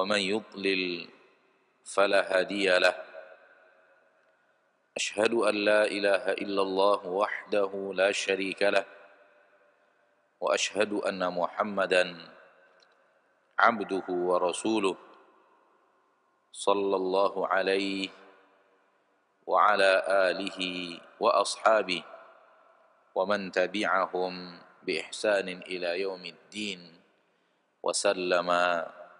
ومن يضلل فلا هادي له أشهد أن لا إله إلا الله وحده لا شريك له وأشهد أن محمدا عبده ورسوله صلى الله عليه وعلى آله وأصحابه ومن تبعهم بإحسان إلى يوم الدين وسلم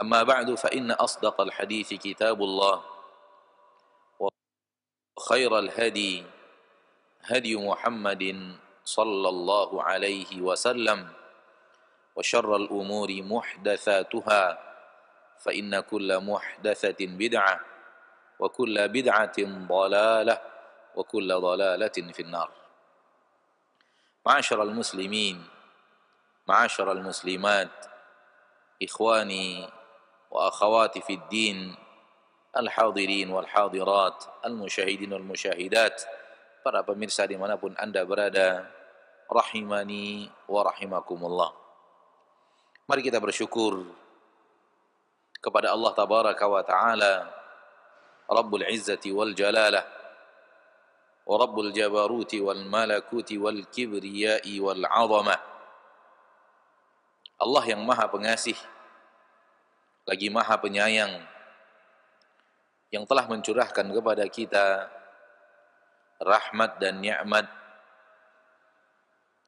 أما بعد فإن أصدق الحديث كتاب الله وخير الهدي هدي محمد صلى الله عليه وسلم وشر الأمور محدثاتها فإن كل محدثة بدعة وكل بدعة ضلالة وكل ضلالة في النار معاشر المسلمين معاشر المسلمات إخواني وأخواتي في الدين الحاضرين والحاضرات المشاهدين والمشاهدات para pemirsa dimanapun anda berada rahimani wa rahimakumullah mari kita bersyukur kepada Allah tabaraka wa ta'ala Rabbul Izzati wal Jalalah wa Rabbul Jabaruti wal Malakuti Allah yang maha pengasih lagi maha penyayang yang telah mencurahkan kepada kita rahmat dan nikmat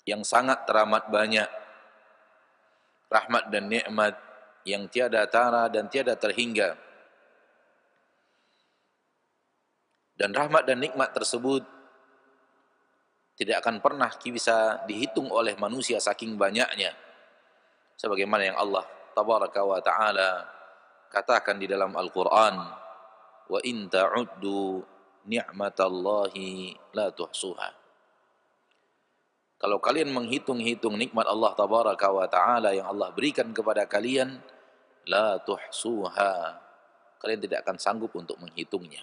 yang sangat teramat banyak rahmat dan nikmat yang tiada tara dan tiada terhingga dan rahmat dan nikmat tersebut tidak akan pernah bisa dihitung oleh manusia saking banyaknya sebagaimana yang Allah tabaraka wa taala katakan di dalam Al-Qur'an wa in ta'uddu ni'matallahi la tuhsuha Kalau kalian menghitung-hitung nikmat Allah tabaraka wa taala yang Allah berikan kepada kalian la tuhsuha kalian tidak akan sanggup untuk menghitungnya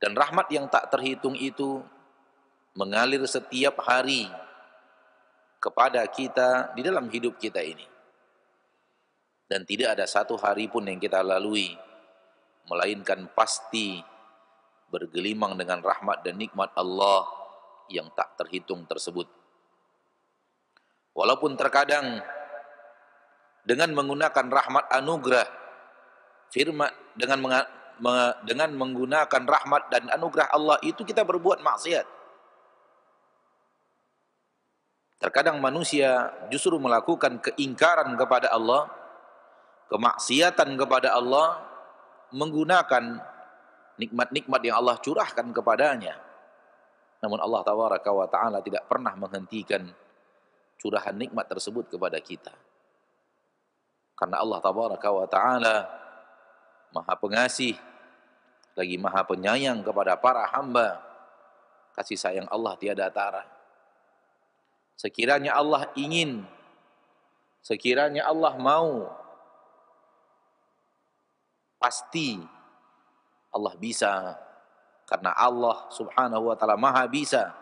dan rahmat yang tak terhitung itu mengalir setiap hari kepada kita di dalam hidup kita ini dan tidak ada satu hari pun yang kita lalui melainkan pasti bergelimang dengan rahmat dan nikmat Allah yang tak terhitung tersebut. Walaupun terkadang dengan menggunakan rahmat anugerah firman dengan menga, me, dengan menggunakan rahmat dan anugerah Allah itu kita berbuat maksiat. Terkadang manusia justru melakukan keingkaran kepada Allah kemaksiatan kepada Allah menggunakan nikmat-nikmat yang Allah curahkan kepadanya. Namun Allah tabaraka wa taala tidak pernah menghentikan curahan nikmat tersebut kepada kita. Karena Allah tabaraka wa taala Maha Pengasih lagi Maha Penyayang kepada para hamba. Kasih sayang Allah tiada tara. Sekiranya Allah ingin, sekiranya Allah mau, pasti Allah bisa karena Allah Subhanahu wa taala Maha bisa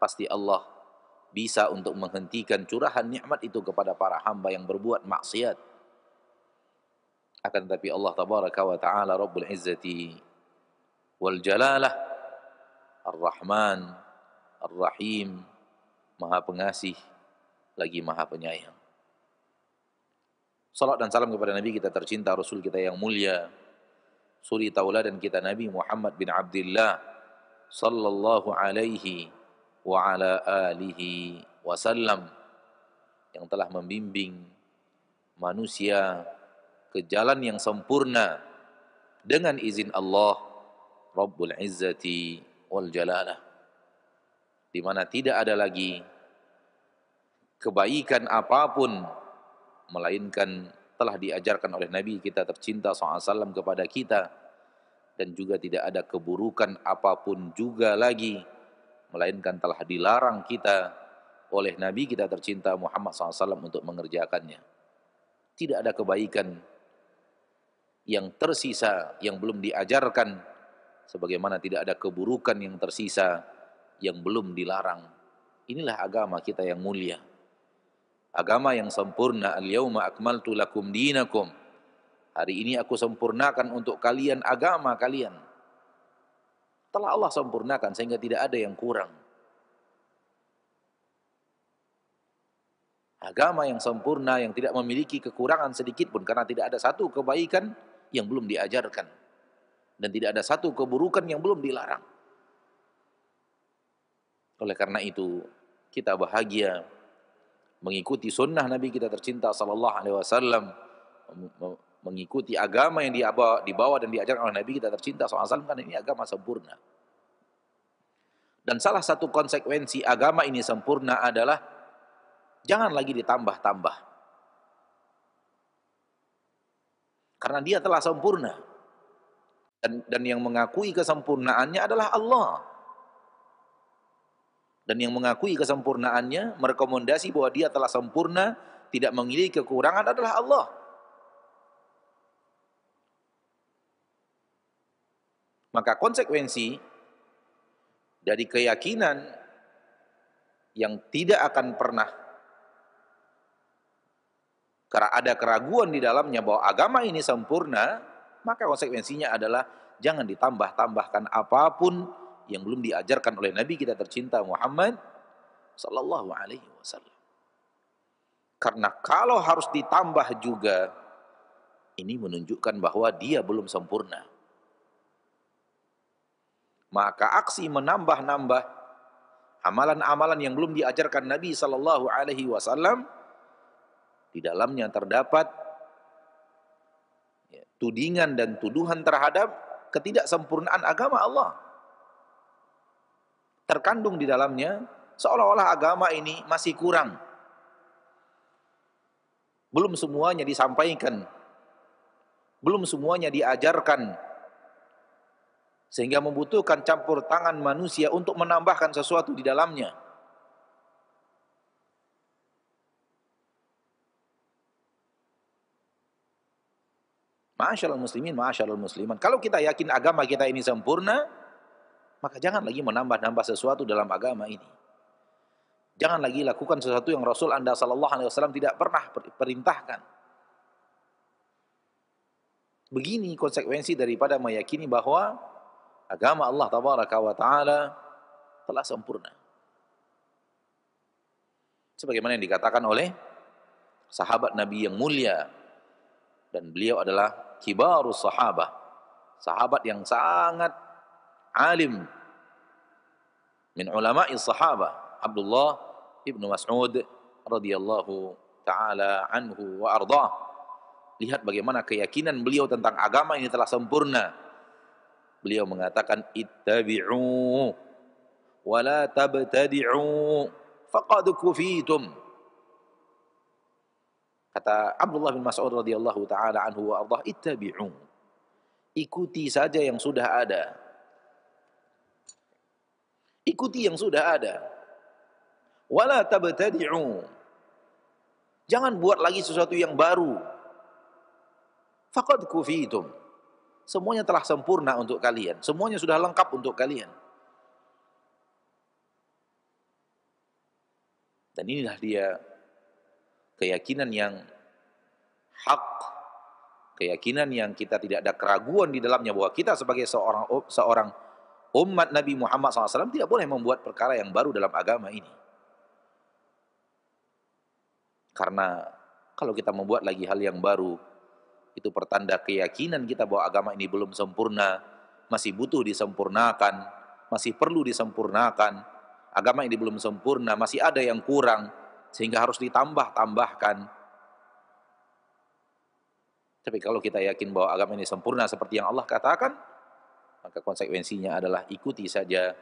pasti Allah bisa untuk menghentikan curahan nikmat itu kepada para hamba yang berbuat maksiat akan tetapi Allah tabaraka wa taala rabbul izzati wal jalalah ar-rahman ar-rahim Maha pengasih lagi Maha penyayang Salat dan salam kepada Nabi kita tercinta, Rasul kita yang mulia, suri taula dan kita Nabi Muhammad bin Abdullah sallallahu alaihi wa ala alihi wasallam yang telah membimbing manusia ke jalan yang sempurna dengan izin Allah Rabbul Izzati wal Jalalah di mana tidak ada lagi kebaikan apapun melainkan telah diajarkan oleh Nabi kita tercinta SAW kepada kita dan juga tidak ada keburukan apapun juga lagi melainkan telah dilarang kita oleh Nabi kita tercinta Muhammad SAW untuk mengerjakannya. Tidak ada kebaikan yang tersisa yang belum diajarkan sebagaimana tidak ada keburukan yang tersisa yang belum dilarang. Inilah agama kita yang mulia agama yang sempurna al-yauma akmaltu lakum dinakum hari ini aku sempurnakan untuk kalian agama kalian telah Allah sempurnakan sehingga tidak ada yang kurang agama yang sempurna yang tidak memiliki kekurangan sedikit pun karena tidak ada satu kebaikan yang belum diajarkan dan tidak ada satu keburukan yang belum dilarang oleh karena itu kita bahagia mengikuti sunnah Nabi kita tercinta sallallahu alaihi wasallam mengikuti agama yang dibawa dan diajar oleh Nabi kita tercinta SAW kan ini agama sempurna. Dan salah satu konsekuensi agama ini sempurna adalah jangan lagi ditambah-tambah. Karena dia telah sempurna. Dan, dan yang mengakui kesempurnaannya adalah Allah dan yang mengakui kesempurnaannya merekomendasi bahwa dia telah sempurna tidak memiliki kekurangan adalah Allah maka konsekuensi dari keyakinan yang tidak akan pernah karena ada keraguan di dalamnya bahwa agama ini sempurna maka konsekuensinya adalah jangan ditambah-tambahkan apapun yang belum diajarkan oleh Nabi kita tercinta Muhammad Sallallahu Alaihi Wasallam. Karena kalau harus ditambah juga, ini menunjukkan bahwa dia belum sempurna. Maka aksi menambah-nambah amalan-amalan yang belum diajarkan Nabi sallallahu Alaihi Wasallam di dalamnya terdapat ya, tudingan dan tuduhan terhadap ketidaksempurnaan agama Allah terkandung di dalamnya seolah-olah agama ini masih kurang. Belum semuanya disampaikan. Belum semuanya diajarkan. Sehingga membutuhkan campur tangan manusia untuk menambahkan sesuatu di dalamnya. Masyaallah muslimin, masyaallah musliman. Kalau kita yakin agama kita ini sempurna, maka jangan lagi menambah-nambah sesuatu dalam agama ini. Jangan lagi lakukan sesuatu yang Rasul Anda Sallallahu Alaihi Wasallam tidak pernah perintahkan. Begini konsekuensi daripada meyakini bahwa agama Allah Tabaraka wa Ta'ala telah sempurna. Sebagaimana yang dikatakan oleh sahabat Nabi yang mulia dan beliau adalah kibarus sahabah. Sahabat yang sangat alim min ulama'i sahaba Abdullah ibnu Mas'ud radhiyallahu taala anhu wa ardah. Lihat bagaimana keyakinan beliau tentang agama ini telah sempurna. Beliau mengatakan ittabi'u wa la tabtadi'u faqad kufitum. Kata Abdullah bin Mas'ud radhiyallahu taala anhu wa ardah, ittabi'u. Ikuti saja yang sudah ada Ikuti yang sudah ada. Wala tabtadi'u. Jangan buat lagi sesuatu yang baru. Faqad kufitum. Semuanya telah sempurna untuk kalian. Semuanya sudah lengkap untuk kalian. Dan inilah dia keyakinan yang hak, keyakinan yang kita tidak ada keraguan di dalamnya bahwa kita sebagai seorang seorang umat Nabi Muhammad SAW tidak boleh membuat perkara yang baru dalam agama ini. Karena kalau kita membuat lagi hal yang baru, itu pertanda keyakinan kita bahwa agama ini belum sempurna, masih butuh disempurnakan, masih perlu disempurnakan, agama ini belum sempurna, masih ada yang kurang, sehingga harus ditambah-tambahkan. Tapi kalau kita yakin bahwa agama ini sempurna seperti yang Allah katakan, maka konsekuensinya adalah ikuti saja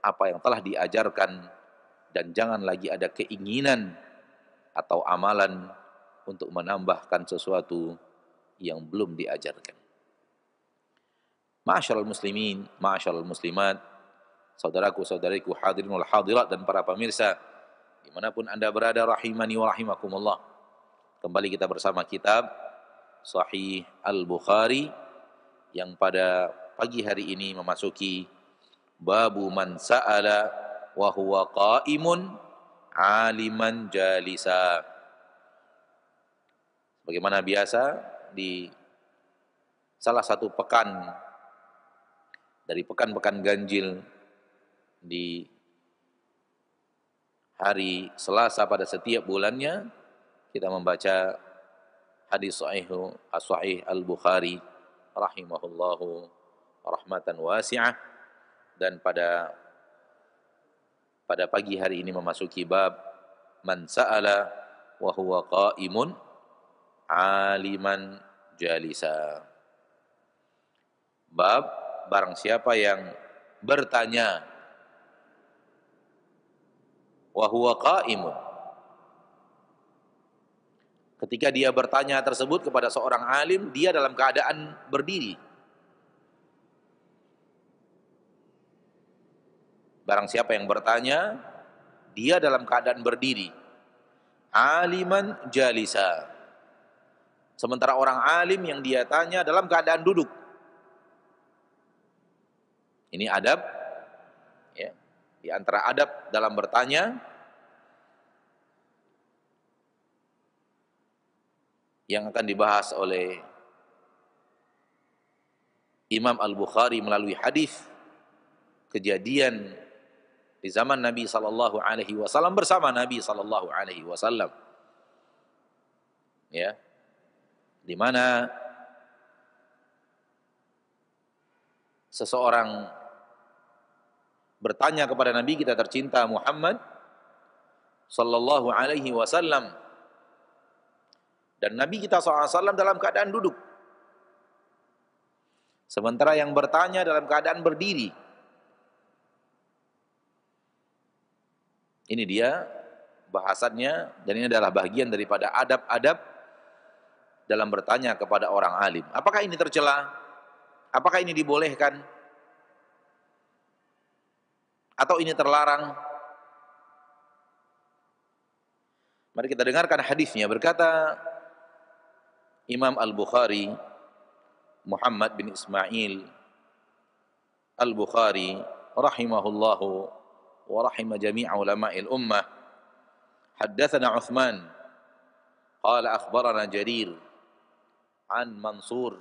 apa yang telah diajarkan dan jangan lagi ada keinginan atau amalan untuk menambahkan sesuatu yang belum diajarkan. Ma'asyiral muslimin, ma'asyiral muslimat, saudaraku saudariku hadirin wal hadirat dan para pemirsa dimanapun anda berada rahimani wa rahimakumullah. Kembali kita bersama kitab Sahih Al-Bukhari yang pada pagi hari ini memasuki babu man sa'ala wa huwa qa'imun aliman jalisa. Bagaimana biasa di salah satu pekan dari pekan-pekan ganjil di hari Selasa pada setiap bulannya kita membaca hadis sahih as al-Bukhari rahimahullahu rahmatan wasi'ah dan pada pada pagi hari ini memasuki bab man sa'ala wa huwa qa'imun aliman jalisa bab barang siapa yang bertanya wa huwa qa'imun ketika dia bertanya tersebut kepada seorang alim dia dalam keadaan berdiri Barang siapa yang bertanya, dia dalam keadaan berdiri. Aliman jalisa. Sementara orang alim yang dia tanya dalam keadaan duduk. Ini adab. Ya. Di antara adab dalam bertanya, yang akan dibahas oleh Imam Al-Bukhari melalui hadis kejadian di zaman Nabi Shallallahu Alaihi Wasallam bersama Nabi Shallallahu Alaihi Wasallam. Ya, di mana seseorang bertanya kepada Nabi kita tercinta Muhammad Shallallahu Alaihi Wasallam dan Nabi kita SAW dalam keadaan duduk. Sementara yang bertanya dalam keadaan berdiri, Ini dia bahasannya dan ini adalah bagian daripada adab-adab dalam bertanya kepada orang alim. Apakah ini tercela? Apakah ini dibolehkan? Atau ini terlarang? Mari kita dengarkan hadisnya berkata Imam Al-Bukhari Muhammad bin Ismail Al-Bukhari rahimahullahu ورحم جميع علماء الأمة حدثنا عثمان قال أخبرنا جرير عن منصور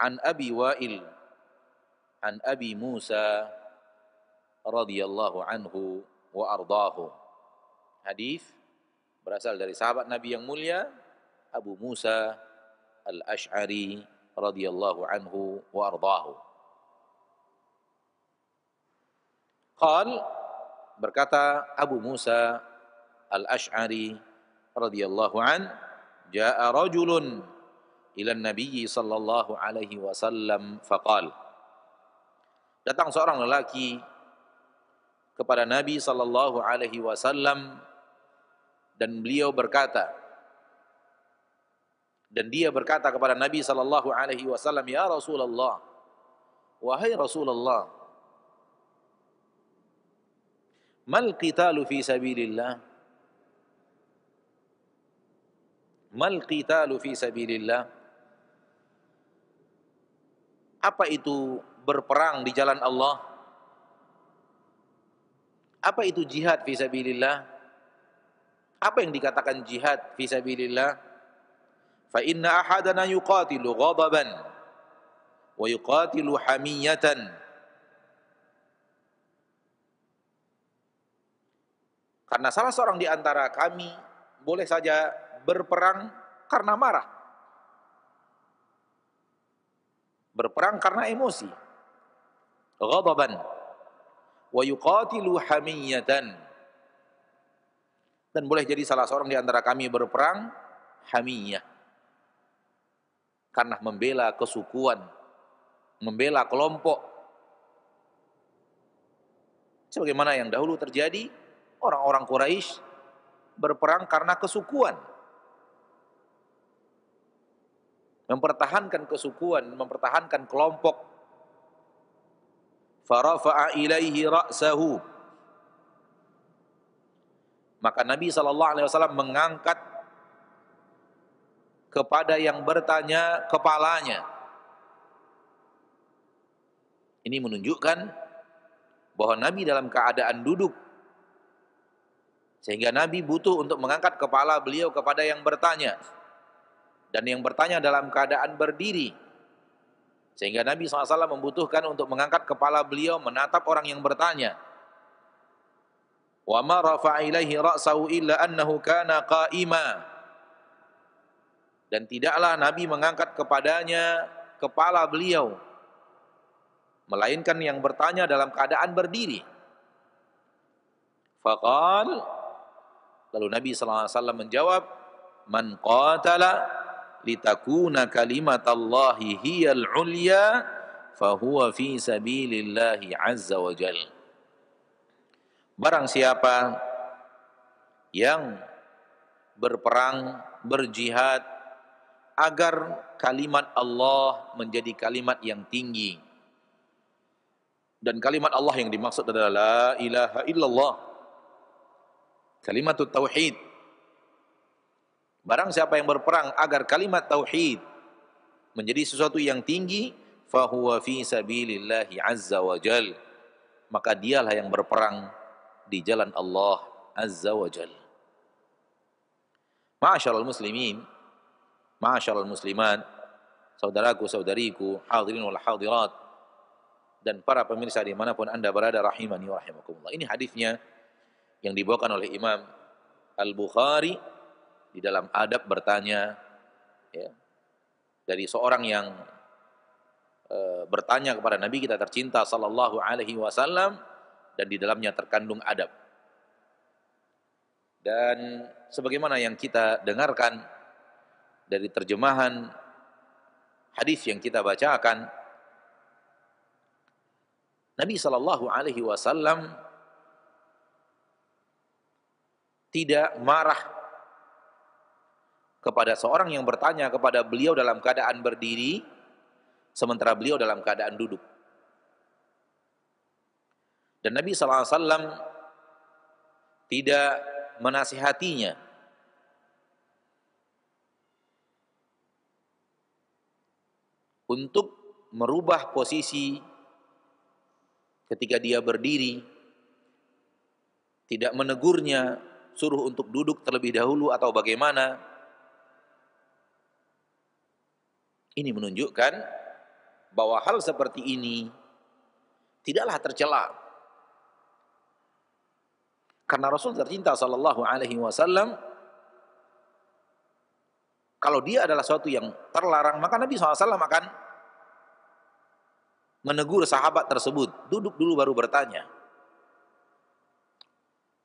عن أبي وائل عن أبي موسى رضي الله عنه وأرضاه حديث berasal dari sahabat Nabi yang mulia Abu Musa Al-Ash'ari radhiyallahu anhu wa Berkata Abu Musa Al-Ash'ari radhiyallahu an, "Ja'a rajulun ila Nabi sallallahu alaihi wasallam faqal." Datang seorang lelaki kepada Nabi sallallahu alaihi wasallam dan beliau berkata dan dia berkata kepada Nabi sallallahu alaihi wasallam, "Ya Rasulullah, wahai Rasulullah, mal qitalu fi sabilillah mal qitalu fi sabilillah apa itu berperang di jalan Allah apa itu jihad fi sabilillah apa yang dikatakan jihad fi sabilillah fa inna ahadana yuqatilu ghadaban wa yuqatilu hamiyatan Karena salah seorang di antara kami boleh saja berperang karena marah. Berperang karena emosi. Ghababan Wa yuqatilu hamiyatan. Dan boleh jadi salah seorang di antara kami berperang hamiyah. Karena membela kesukuan. Membela kelompok. Sebagaimana yang dahulu terjadi Orang-orang Quraisy berperang karena kesukuan. Mempertahankan kesukuan, mempertahankan kelompok. Farafa'a ilaihi ra'sahu. Maka Nabi Alaihi Wasallam mengangkat kepada yang bertanya kepalanya. Ini menunjukkan bahwa Nabi dalam keadaan duduk sehingga Nabi butuh untuk mengangkat kepala beliau kepada yang bertanya. Dan yang bertanya dalam keadaan berdiri. Sehingga Nabi SAW membutuhkan untuk mengangkat kepala beliau menatap orang yang bertanya. وَمَا رَفَعَ إِلَيْهِ رَأْسَهُ إِلَّا أَنَّهُ كَانَ قَائِمًا Dan tidaklah Nabi mengangkat kepadanya kepala beliau. Melainkan yang bertanya dalam keadaan berdiri. Faqal Lalu Nabi SAW menjawab, Man qatala litakuna Allahi hiyal ulya fahuwa fi sabilillahi azza wa jal. Barang siapa yang berperang, berjihad, agar kalimat Allah menjadi kalimat yang tinggi. Dan kalimat Allah yang dimaksud adalah La ilaha illallah kalimat tauhid barang siapa yang berperang agar kalimat tauhid menjadi sesuatu yang tinggi fahuwa fi sabilillah azza wa jal maka dialah yang berperang di jalan Allah azza wa jal Ma'asyarul muslimin Ma'asyarul muslimat saudaraku saudariku hadirin wal hadirat dan para pemirsa dimanapun anda berada rahimani wa rahimakumullah ini hadisnya yang dibawakan oleh Imam Al-Bukhari di dalam adab bertanya ya, dari seorang yang e, bertanya kepada Nabi kita tercinta sallallahu alaihi wasallam dan di dalamnya terkandung adab. Dan sebagaimana yang kita dengarkan dari terjemahan hadis yang kita bacakan Nabi sallallahu alaihi wasallam tidak marah kepada seorang yang bertanya kepada beliau dalam keadaan berdiri sementara beliau dalam keadaan duduk. Dan Nabi SAW tidak menasihatinya. Untuk merubah posisi ketika dia berdiri, tidak menegurnya suruh untuk duduk terlebih dahulu atau bagaimana. Ini menunjukkan bahwa hal seperti ini tidaklah tercela. Karena Rasul tercinta sallallahu alaihi wasallam kalau dia adalah suatu yang terlarang maka Nabi SAW akan menegur sahabat tersebut. Duduk dulu baru bertanya.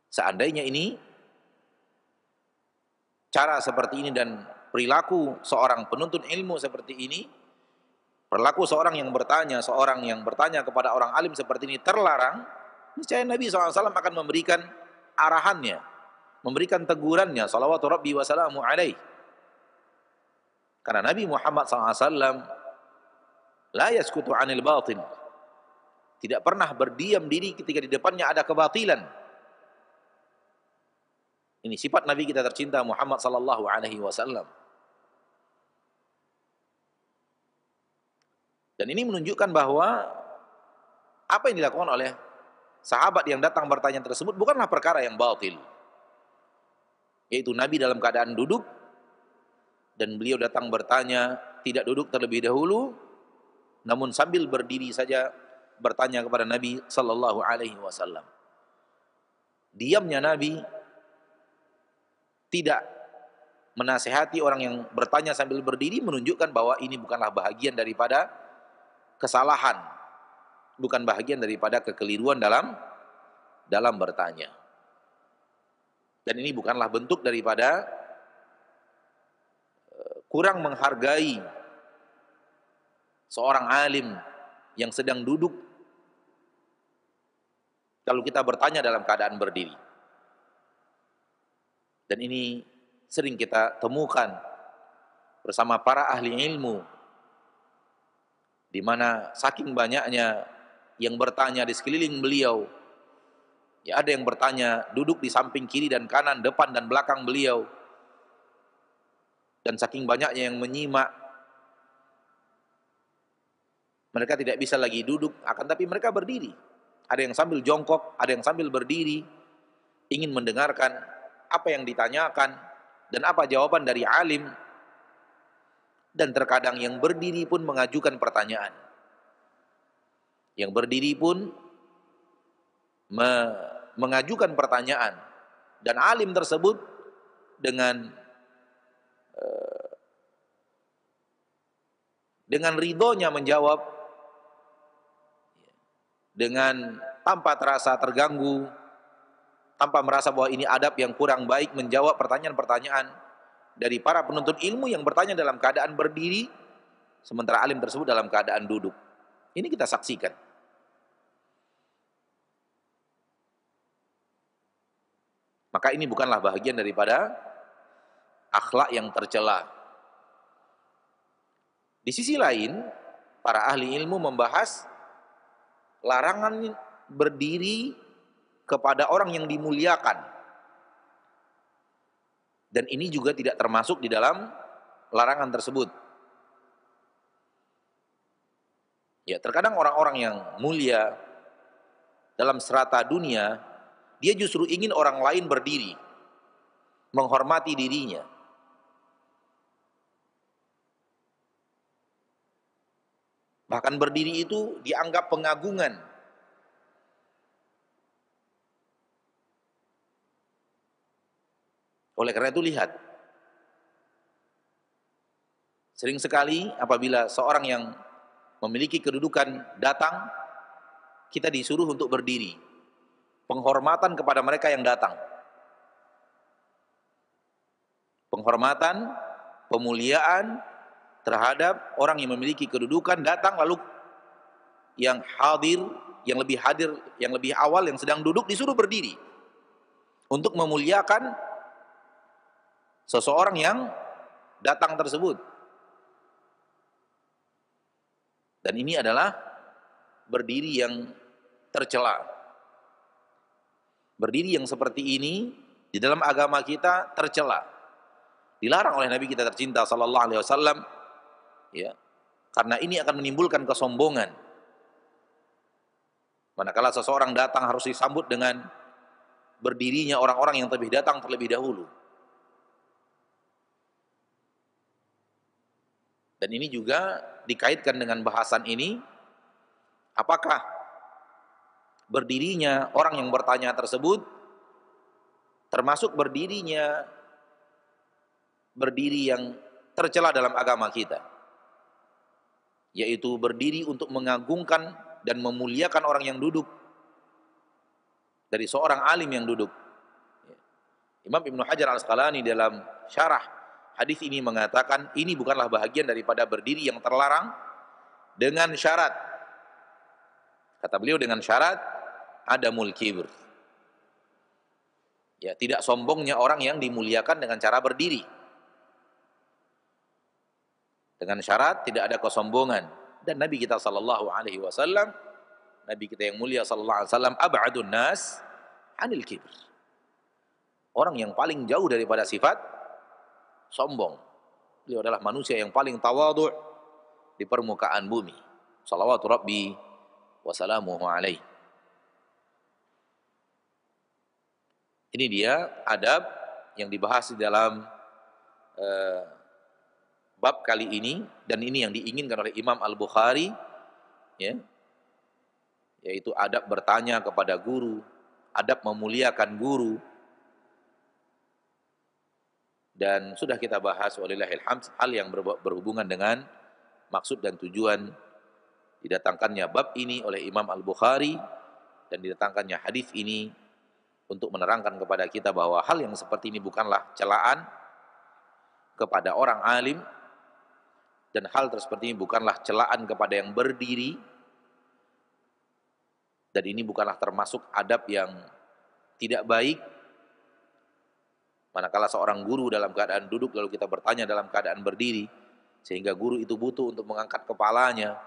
Seandainya ini cara seperti ini dan perilaku seorang penuntun ilmu seperti ini, perilaku seorang yang bertanya, seorang yang bertanya kepada orang alim seperti ini terlarang, niscaya Nabi SAW akan memberikan arahannya, memberikan tegurannya, salawatu rabbi wa salamu alaih. Karena Nabi Muhammad SAW la yaskutu anil batin. Tidak pernah berdiam diri ketika di depannya ada kebatilan ini sifat Nabi kita tercinta Muhammad sallallahu alaihi wasallam. Dan ini menunjukkan bahwa apa yang dilakukan oleh sahabat yang datang bertanya tersebut bukanlah perkara yang batil. Yaitu Nabi dalam keadaan duduk dan beliau datang bertanya tidak duduk terlebih dahulu namun sambil berdiri saja bertanya kepada Nabi sallallahu alaihi wasallam. Diamnya Nabi tidak menasehati orang yang bertanya sambil berdiri menunjukkan bahwa ini bukanlah bahagian daripada kesalahan, bukan bahagian daripada kekeliruan dalam dalam bertanya. Dan ini bukanlah bentuk daripada eh, kurang menghargai seorang alim yang sedang duduk kalau kita bertanya dalam keadaan berdiri. Dan ini sering kita temukan bersama para ahli ilmu di mana saking banyaknya yang bertanya di sekeliling beliau ya ada yang bertanya duduk di samping kiri dan kanan depan dan belakang beliau dan saking banyaknya yang menyimak mereka tidak bisa lagi duduk akan tapi mereka berdiri ada yang sambil jongkok ada yang sambil berdiri ingin mendengarkan apa yang ditanyakan dan apa jawaban dari alim dan terkadang yang berdiri pun mengajukan pertanyaan. Yang berdiri pun me mengajukan pertanyaan dan alim tersebut dengan e, dengan ridhonya menjawab dengan tanpa terasa terganggu tanpa merasa bahwa ini adab yang kurang baik menjawab pertanyaan-pertanyaan dari para penuntut ilmu yang bertanya dalam keadaan berdiri sementara alim tersebut dalam keadaan duduk. Ini kita saksikan. Maka ini bukanlah bahagian daripada akhlak yang tercela. Di sisi lain, para ahli ilmu membahas larangan berdiri kepada orang yang dimuliakan. Dan ini juga tidak termasuk di dalam larangan tersebut. Ya, terkadang orang-orang yang mulia dalam serata dunia, dia justru ingin orang lain berdiri, menghormati dirinya. Bahkan berdiri itu dianggap pengagungan Oleh karena itu lihat. Sering sekali apabila seorang yang memiliki kedudukan datang, kita disuruh untuk berdiri. Penghormatan kepada mereka yang datang. Penghormatan, pemuliaan terhadap orang yang memiliki kedudukan datang lalu yang hadir, yang lebih hadir, yang lebih awal, yang sedang duduk disuruh berdiri untuk memuliakan seseorang yang datang tersebut. Dan ini adalah berdiri yang tercela. Berdiri yang seperti ini di dalam agama kita tercela. Dilarang oleh Nabi kita tercinta sallallahu alaihi wasallam ya. Karena ini akan menimbulkan kesombongan. Manakala seseorang datang harus disambut dengan berdirinya orang-orang yang terlebih datang terlebih dahulu Dan ini juga dikaitkan dengan bahasan ini, apakah berdirinya orang yang bertanya tersebut termasuk berdirinya berdiri yang tercela dalam agama kita yaitu berdiri untuk mengagungkan dan memuliakan orang yang duduk dari seorang alim yang duduk Imam Ibnu Hajar Al-Asqalani dalam syarah Hadis ini mengatakan ini bukanlah bahagian daripada berdiri yang terlarang dengan syarat. Kata beliau dengan syarat ada mulkibur Ya, tidak sombongnya orang yang dimuliakan dengan cara berdiri. Dengan syarat tidak ada kesombongan dan Nabi kita sallallahu alaihi wasallam Nabi kita yang mulia sallallahu alaihi wasallam ab'adun nas anil kibr. Orang yang paling jauh daripada sifat sombong. Beliau adalah manusia yang paling tawadu di permukaan bumi. Salawatu Rabbi wa salamuhu alaih. Ini dia adab yang dibahas di dalam uh, bab kali ini dan ini yang diinginkan oleh Imam Al-Bukhari ya. Yaitu adab bertanya kepada guru, adab memuliakan guru, dan sudah kita bahas walillahilhamd hal yang berhubungan dengan maksud dan tujuan didatangkannya bab ini oleh Imam Al-Bukhari dan didatangkannya hadis ini untuk menerangkan kepada kita bahwa hal yang seperti ini bukanlah celaan kepada orang alim dan hal seperti ini bukanlah celaan kepada yang berdiri dan ini bukanlah termasuk adab yang tidak baik Manakala seorang guru dalam keadaan duduk lalu kita bertanya dalam keadaan berdiri, sehingga guru itu butuh untuk mengangkat kepalanya,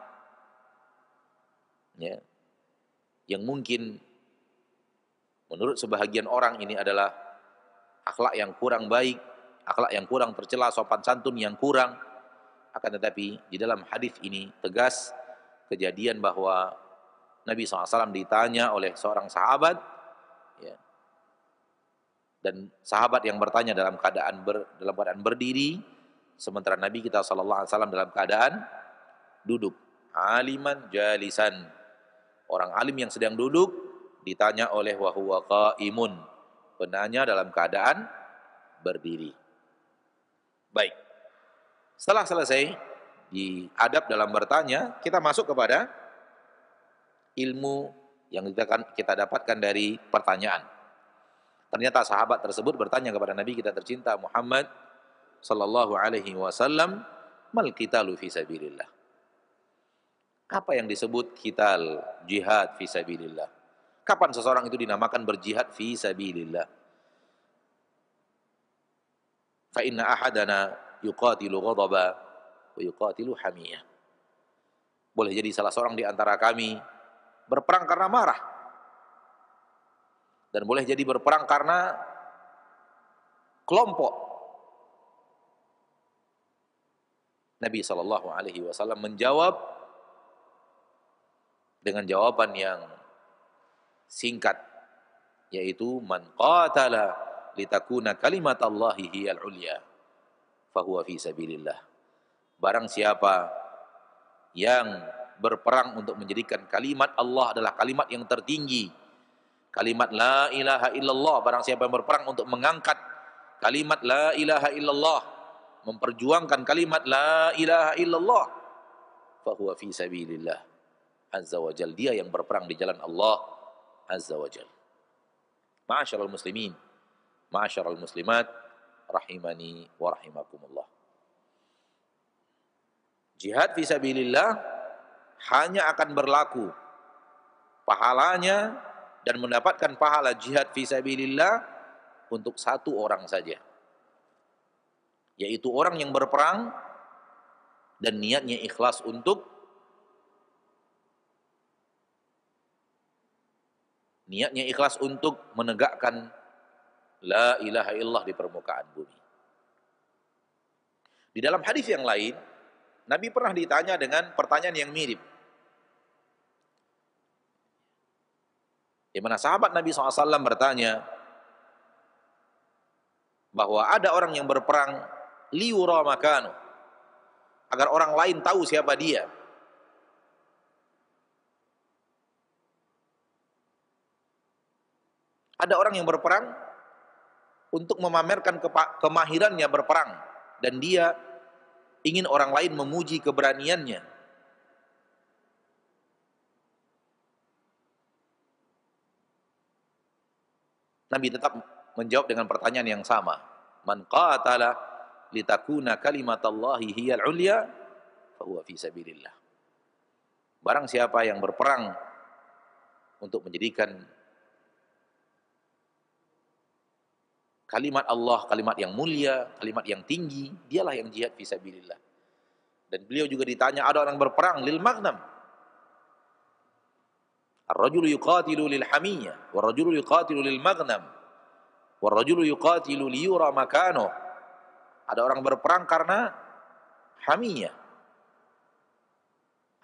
ya, yang mungkin menurut sebahagian orang ini adalah akhlak yang kurang baik, akhlak yang kurang tercela, sopan santun yang kurang. Akan tetapi di dalam hadis ini tegas kejadian bahwa Nabi SAW ditanya oleh seorang sahabat dan sahabat yang bertanya dalam keadaan ber, dalam keadaan berdiri sementara Nabi kita sallallahu alaihi wasallam dalam keadaan duduk aliman jalisan orang alim yang sedang duduk ditanya oleh wahuwa qaimun penanya dalam keadaan berdiri baik setelah selesai diadab dalam bertanya kita masuk kepada ilmu yang kita, kita dapatkan dari pertanyaan Ternyata sahabat tersebut bertanya kepada Nabi kita tercinta Muhammad sallallahu alaihi wasallam, "Mal qitalu fi sabilillah?" Apa yang disebut kital, jihad fi sabilillah? Kapan seseorang itu dinamakan berjihad fi sabilillah? Fa inna ahadana yuqatilu ghadaba wa yuqatilu hamiyah. Boleh jadi salah seorang di antara kami berperang karena marah dan boleh jadi berperang karena kelompok. Nabi Shallallahu Alaihi Wasallam menjawab dengan jawaban yang singkat, yaitu man qatala litakuna kalimat Allahi hiyal ulya fahuwa fi sabilillah. Barang siapa yang berperang untuk menjadikan kalimat Allah adalah kalimat yang tertinggi, kalimat la ilaha illallah barang siapa yang berperang untuk mengangkat kalimat la ilaha illallah memperjuangkan kalimat la ilaha illallah fahuwa fi sabilillah azza wa jal dia yang berperang di jalan Allah azza wa jal ma'asyiral muslimin ma'asyiral muslimat rahimani wa rahimakumullah jihad fisabilillah hanya akan berlaku pahalanya dan mendapatkan pahala jihad fisabilillah untuk satu orang saja. Yaitu orang yang berperang dan niatnya ikhlas untuk niatnya ikhlas untuk menegakkan la ilaha illallah di permukaan bumi. Di dalam hadis yang lain, Nabi pernah ditanya dengan pertanyaan yang mirip. Di mana sahabat Nabi SAW bertanya bahwa ada orang yang berperang liura makanu agar orang lain tahu siapa dia. Ada orang yang berperang untuk memamerkan kemahirannya berperang dan dia ingin orang lain memuji keberaniannya Nabi tetap menjawab dengan pertanyaan yang sama. Man qatala litakuna kalimatallahi hiyal ulya fahuwa fi sabilillah. Barang siapa yang berperang untuk menjadikan kalimat Allah, kalimat yang mulia, kalimat yang tinggi, dialah yang jihad fi sabilillah. Dan beliau juga ditanya ada orang berperang lil magnam Ar-rajulu yuqatilu lil hamiyya, war-rajulu yuqatilu lil maghnam, Ada orang berperang karena hamiyya.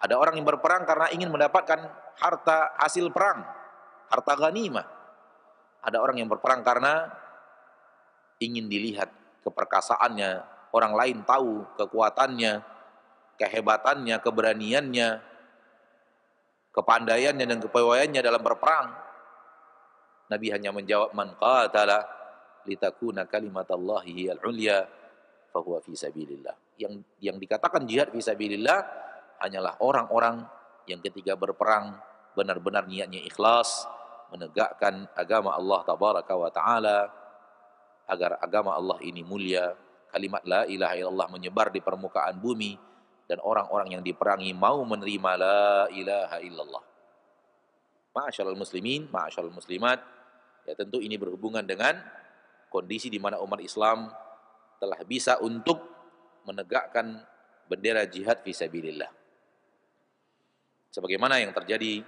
Ada orang yang berperang karena ingin mendapatkan harta hasil perang, harta ghanimah. Ada orang yang berperang karena ingin dilihat keperkasaannya, orang lain tahu kekuatannya, kehebatannya, keberaniannya, kepandaiannya dan kepewaiannya dalam berperang. Nabi hanya menjawab man qatala litakuna Allah hiyal ulya fahuwa fi sabilillah. Yang yang dikatakan jihad fi sabilillah hanyalah orang-orang yang ketika berperang benar-benar niatnya ikhlas menegakkan agama Allah tabaraka wa taala agar agama Allah ini mulia. Kalimat la ilaha illallah menyebar di permukaan bumi dan orang-orang yang diperangi mau menerima la ilaha illallah. Ma'asyarul muslimin, ma'asyarul muslimat, ya tentu ini berhubungan dengan kondisi di mana umat Islam telah bisa untuk menegakkan bendera jihad fisabilillah. Sebagaimana yang terjadi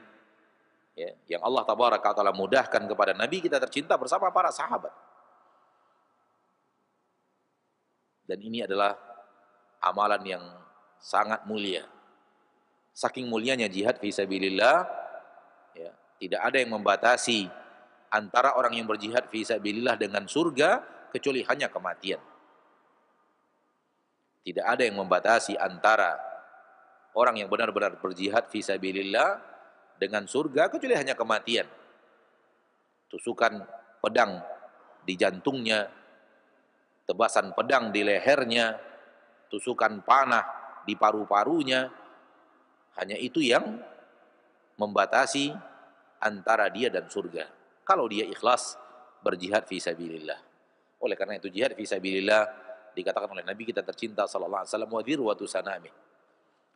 ya, yang Allah tabaraka taala mudahkan kepada nabi kita tercinta bersama para sahabat. Dan ini adalah amalan yang sangat mulia. Saking mulianya jihad fisabilillah, ya, tidak ada yang membatasi antara orang yang berjihad fisabilillah dengan surga kecuali hanya kematian. Tidak ada yang membatasi antara orang yang benar-benar berjihad fisabilillah dengan surga kecuali hanya kematian. Tusukan pedang di jantungnya, tebasan pedang di lehernya, tusukan panah di paru-parunya. Hanya itu yang membatasi antara dia dan surga. Kalau dia ikhlas berjihad fisabilillah. Oleh karena itu jihad fisabilillah dikatakan oleh Nabi kita tercinta sallallahu alaihi wasallam wadir wa tusanami.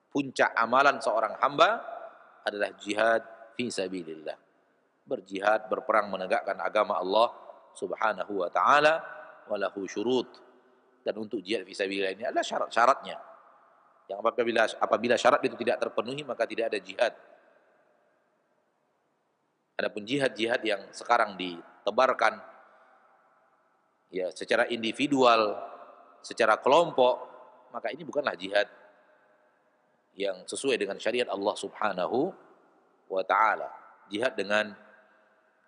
Puncak amalan seorang hamba adalah jihad fisabilillah. Berjihad berperang menegakkan agama Allah Subhanahu wa taala walahu syurut dan untuk jihad fisabilillah ini adalah syarat-syaratnya yang apabila apabila syarat itu tidak terpenuhi maka tidak ada jihad. Adapun jihad-jihad yang sekarang ditebarkan ya secara individual, secara kelompok, maka ini bukanlah jihad yang sesuai dengan syariat Allah Subhanahu wa taala. Jihad dengan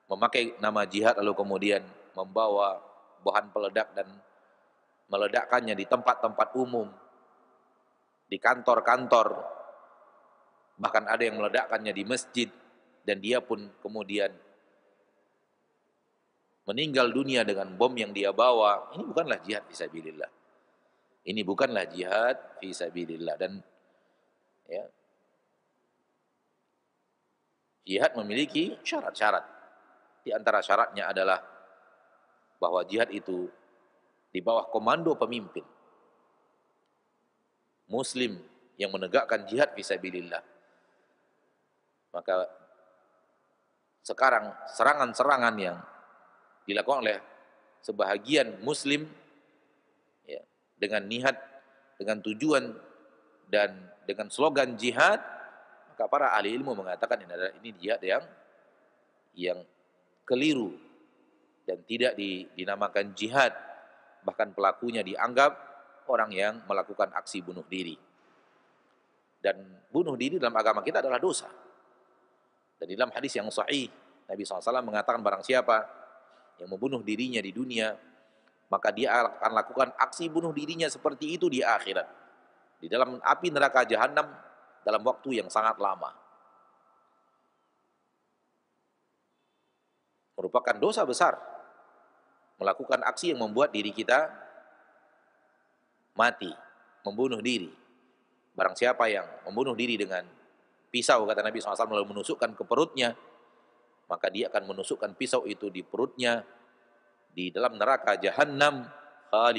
memakai nama jihad lalu kemudian membawa bahan peledak dan meledakkannya di tempat-tempat umum di kantor-kantor, bahkan ada yang meledakkannya di masjid, dan dia pun kemudian meninggal dunia dengan bom yang dia bawa. Ini bukanlah jihad visabilillah. Ini bukanlah jihad visabilillah. dan ya, jihad memiliki syarat-syarat. Di antara syaratnya adalah bahwa jihad itu di bawah komando pemimpin muslim yang menegakkan jihad fisabilillah. Maka sekarang serangan-serangan yang dilakukan oleh sebahagian muslim ya, dengan niat, dengan tujuan dan dengan slogan jihad, maka para ahli ilmu mengatakan ini adalah ini jihad yang yang keliru dan tidak dinamakan jihad, bahkan pelakunya dianggap orang yang melakukan aksi bunuh diri. Dan bunuh diri dalam agama kita adalah dosa. Dan di dalam hadis yang sahih, Nabi SAW mengatakan barang siapa yang membunuh dirinya di dunia, maka dia akan lakukan aksi bunuh dirinya seperti itu di akhirat. Di dalam api neraka jahanam dalam waktu yang sangat lama. Merupakan dosa besar melakukan aksi yang membuat diri kita mati, membunuh diri. Barang siapa yang membunuh diri dengan pisau, kata Nabi SAW, lalu menusukkan ke perutnya, maka dia akan menusukkan pisau itu di perutnya, di dalam neraka jahannam,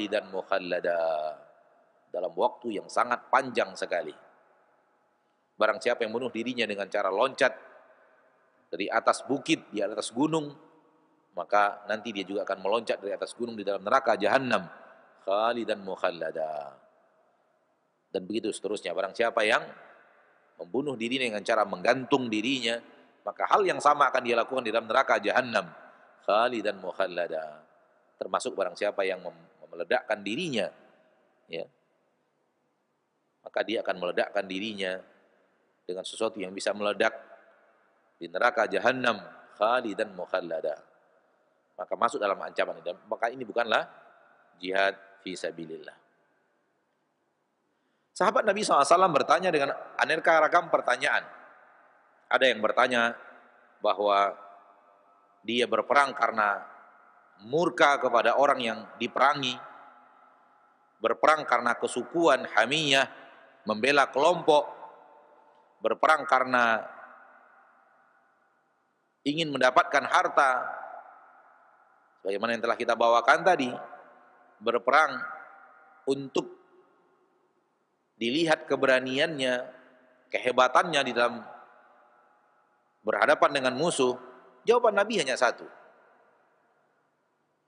dan mukhallada. Dalam waktu yang sangat panjang sekali. Barang siapa yang membunuh dirinya dengan cara loncat dari atas bukit, di atas gunung, maka nanti dia juga akan meloncat dari atas gunung di dalam neraka jahannam dan mukhallada. Dan begitu seterusnya. Barang siapa yang membunuh dirinya dengan cara menggantung dirinya, maka hal yang sama akan dia lakukan di dalam neraka jahanam. dan mukhallada. Termasuk barang siapa yang meledakkan dirinya, ya, maka dia akan meledakkan dirinya dengan sesuatu yang bisa meledak di neraka jahanam dan mukhallada maka masuk dalam ancaman ini maka ini bukanlah jihad fi sabilillah. Sahabat Nabi SAW bertanya dengan aneka ragam pertanyaan. Ada yang bertanya bahwa dia berperang karena murka kepada orang yang diperangi, berperang karena kesukuan hamiyah, membela kelompok, berperang karena ingin mendapatkan harta, bagaimana yang telah kita bawakan tadi, berperang untuk dilihat keberaniannya, kehebatannya di dalam berhadapan dengan musuh, jawaban Nabi hanya satu.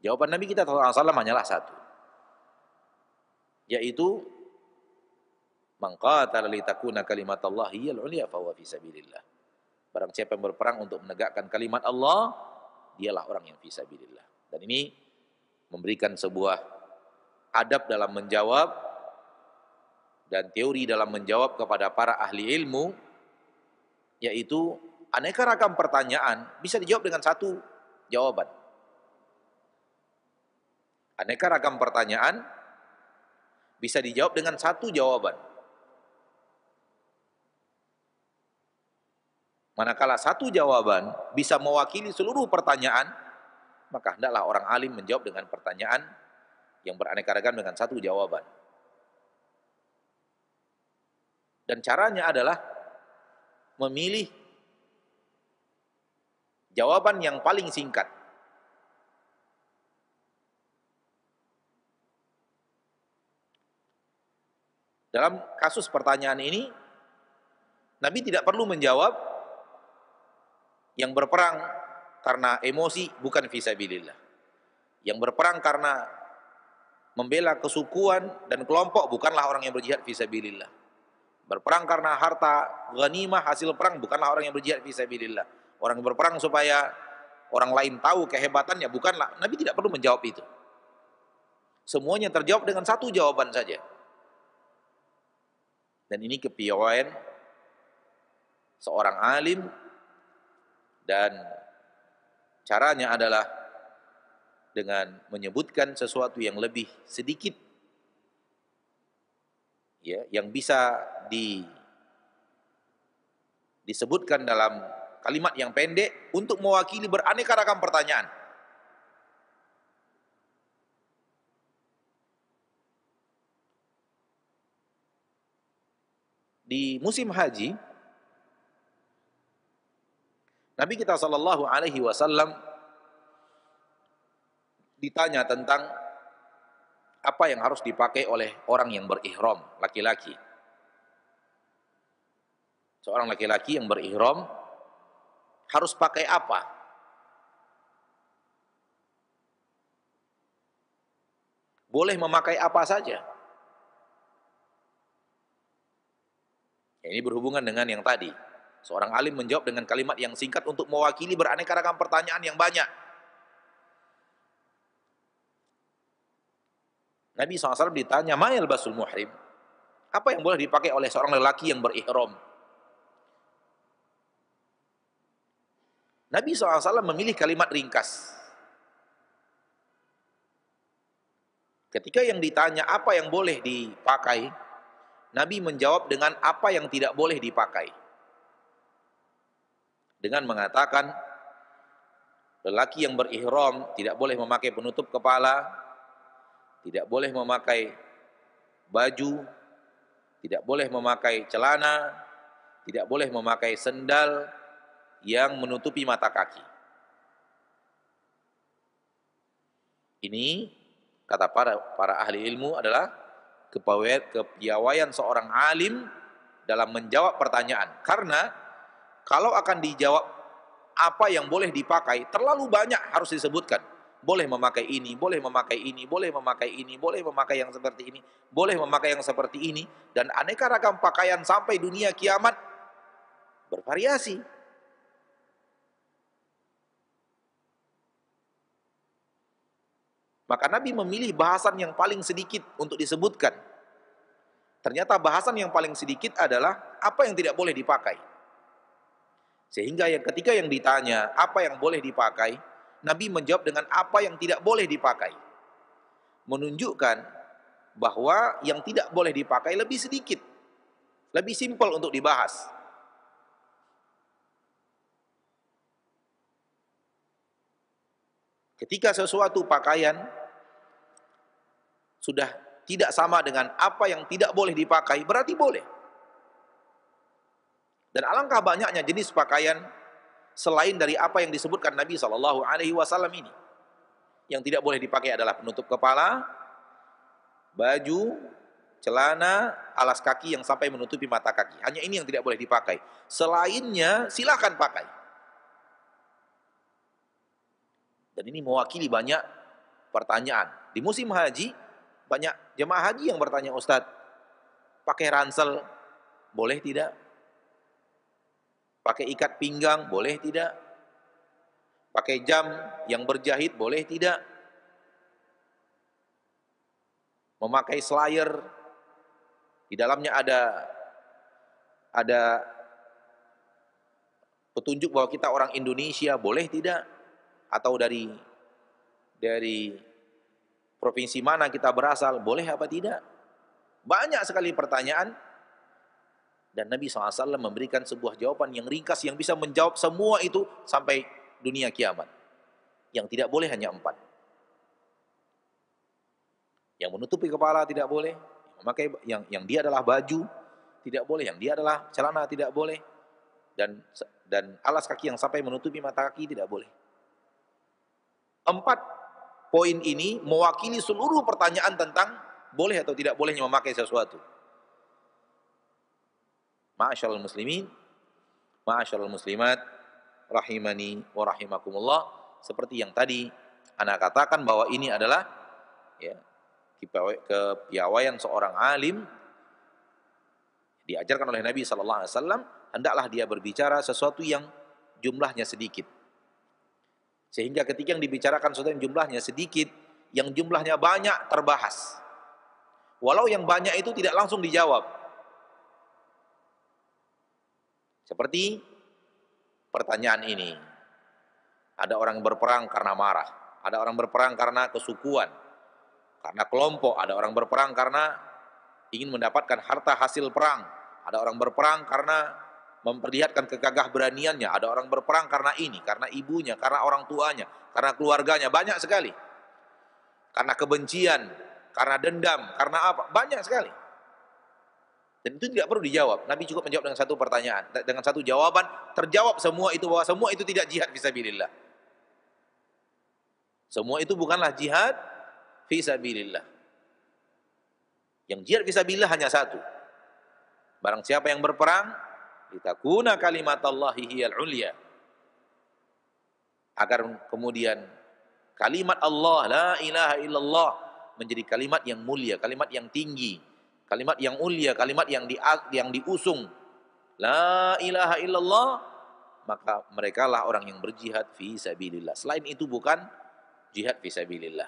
Jawaban Nabi kita SAW hanyalah satu. Yaitu, Mengqatala litakuna kalimat Allah hiyal ulia fawa fisabilillah. Barang siapa yang berperang untuk menegakkan kalimat Allah, dialah orang yang bilillah. Dan ini memberikan sebuah adab dalam menjawab dan teori dalam menjawab kepada para ahli ilmu yaitu aneka ragam pertanyaan bisa dijawab dengan satu jawaban. Aneka ragam pertanyaan bisa dijawab dengan satu jawaban. Manakala satu jawaban bisa mewakili seluruh pertanyaan, maka hendaklah orang alim menjawab dengan pertanyaan yang beraneka ragam dengan satu jawaban. Dan caranya adalah memilih jawaban yang paling singkat. Dalam kasus pertanyaan ini, Nabi tidak perlu menjawab yang berperang karena emosi bukan visabilillah. Yang berperang karena membela kesukuan dan kelompok bukanlah orang yang berjihad visabilillah. Berperang karena harta ghanimah hasil perang bukanlah orang yang berjihad visabilillah. Orang yang berperang supaya orang lain tahu kehebatannya bukanlah. Nabi tidak perlu menjawab itu. Semuanya terjawab dengan satu jawaban saja. Dan ini kepiawaian seorang alim dan caranya adalah dengan menyebutkan sesuatu yang lebih sedikit ya yang bisa di disebutkan dalam kalimat yang pendek untuk mewakili beraneka ragam pertanyaan. Di musim haji Nabi kita sallallahu alaihi wasallam ditanya tentang apa yang harus dipakai oleh orang yang berihram, laki-laki. Seorang laki-laki yang berihram harus pakai apa? Boleh memakai apa saja. ini berhubungan dengan yang tadi. Seorang alim menjawab dengan kalimat yang singkat untuk mewakili beraneka ragam pertanyaan yang banyak. Nabi SAW ditanya, Ma'il basul muhrim. Apa yang boleh dipakai oleh seorang lelaki yang berihram? Nabi SAW memilih kalimat ringkas. Ketika yang ditanya apa yang boleh dipakai, Nabi menjawab dengan apa yang tidak boleh dipakai. Dengan mengatakan, lelaki yang berihram tidak boleh memakai penutup kepala, tidak boleh memakai baju, tidak boleh memakai celana, tidak boleh memakai sendal yang menutupi mata kaki. Ini kata para para ahli ilmu adalah kepiawaian, kepiawaian seorang alim dalam menjawab pertanyaan. Karena kalau akan dijawab apa yang boleh dipakai, terlalu banyak harus disebutkan boleh memakai ini, boleh memakai ini, boleh memakai ini, boleh memakai yang seperti ini, boleh memakai yang seperti ini, dan aneka ragam pakaian sampai dunia kiamat bervariasi. Maka Nabi memilih bahasan yang paling sedikit untuk disebutkan. Ternyata bahasan yang paling sedikit adalah apa yang tidak boleh dipakai. Sehingga yang ketika yang ditanya apa yang boleh dipakai, Nabi menjawab dengan apa yang tidak boleh dipakai. Menunjukkan bahwa yang tidak boleh dipakai lebih sedikit. Lebih simpel untuk dibahas. Ketika sesuatu pakaian sudah tidak sama dengan apa yang tidak boleh dipakai, berarti boleh. Dan alangkah banyaknya jenis pakaian selain dari apa yang disebutkan Nabi Shallallahu Alaihi Wasallam ini. Yang tidak boleh dipakai adalah penutup kepala, baju, celana, alas kaki yang sampai menutupi mata kaki. Hanya ini yang tidak boleh dipakai. Selainnya silahkan pakai. Dan ini mewakili banyak pertanyaan. Di musim haji, banyak jemaah haji yang bertanya, Ustadz, pakai ransel boleh tidak? Pakai ikat pinggang boleh tidak? Pakai jam yang berjahit boleh tidak? Memakai slayer di dalamnya ada ada petunjuk bahwa kita orang Indonesia boleh tidak? Atau dari dari provinsi mana kita berasal boleh apa tidak? Banyak sekali pertanyaan dan Nabi SAW memberikan sebuah jawaban yang ringkas yang bisa menjawab semua itu sampai dunia kiamat. Yang tidak boleh hanya empat. Yang menutupi kepala tidak boleh. memakai yang yang dia adalah baju tidak boleh. Yang dia adalah celana tidak boleh. Dan dan alas kaki yang sampai menutupi mata kaki tidak boleh. Empat poin ini mewakili seluruh pertanyaan tentang boleh atau tidak bolehnya memakai sesuatu. Ma'asyarul muslimin, ma'asyarul muslimat, rahimani wa rahimakumullah. Seperti yang tadi anak katakan bahwa ini adalah ya, kepiawaian seorang alim diajarkan oleh Nabi saw hendaklah dia berbicara sesuatu yang jumlahnya sedikit sehingga ketika yang dibicarakan sesuatu yang jumlahnya sedikit yang jumlahnya banyak terbahas walau yang banyak itu tidak langsung dijawab seperti pertanyaan ini. Ada orang berperang karena marah, ada orang berperang karena kesukuan, karena kelompok, ada orang berperang karena ingin mendapatkan harta hasil perang, ada orang berperang karena memperlihatkan kegagah beraniannya, ada orang berperang karena ini, karena ibunya, karena orang tuanya, karena keluarganya, banyak sekali. Karena kebencian, karena dendam, karena apa? Banyak sekali. Dan itu tidak perlu dijawab. Nabi cukup menjawab dengan satu pertanyaan, dengan satu jawaban terjawab semua itu bahwa semua itu tidak jihad fisabilillah. Semua itu bukanlah jihad fisabilillah. Yang jihad fisabilillah hanya satu. Barang siapa yang berperang kita guna kalimat Allah hiyal ulya. Agar kemudian kalimat Allah la ilaha illallah menjadi kalimat yang mulia, kalimat yang tinggi, Kalimat yang mulia, kalimat yang di, yang diusung. La ilaha illallah maka merekalah orang yang berjihad fi sabilillah. Selain itu bukan jihad fi sabilillah.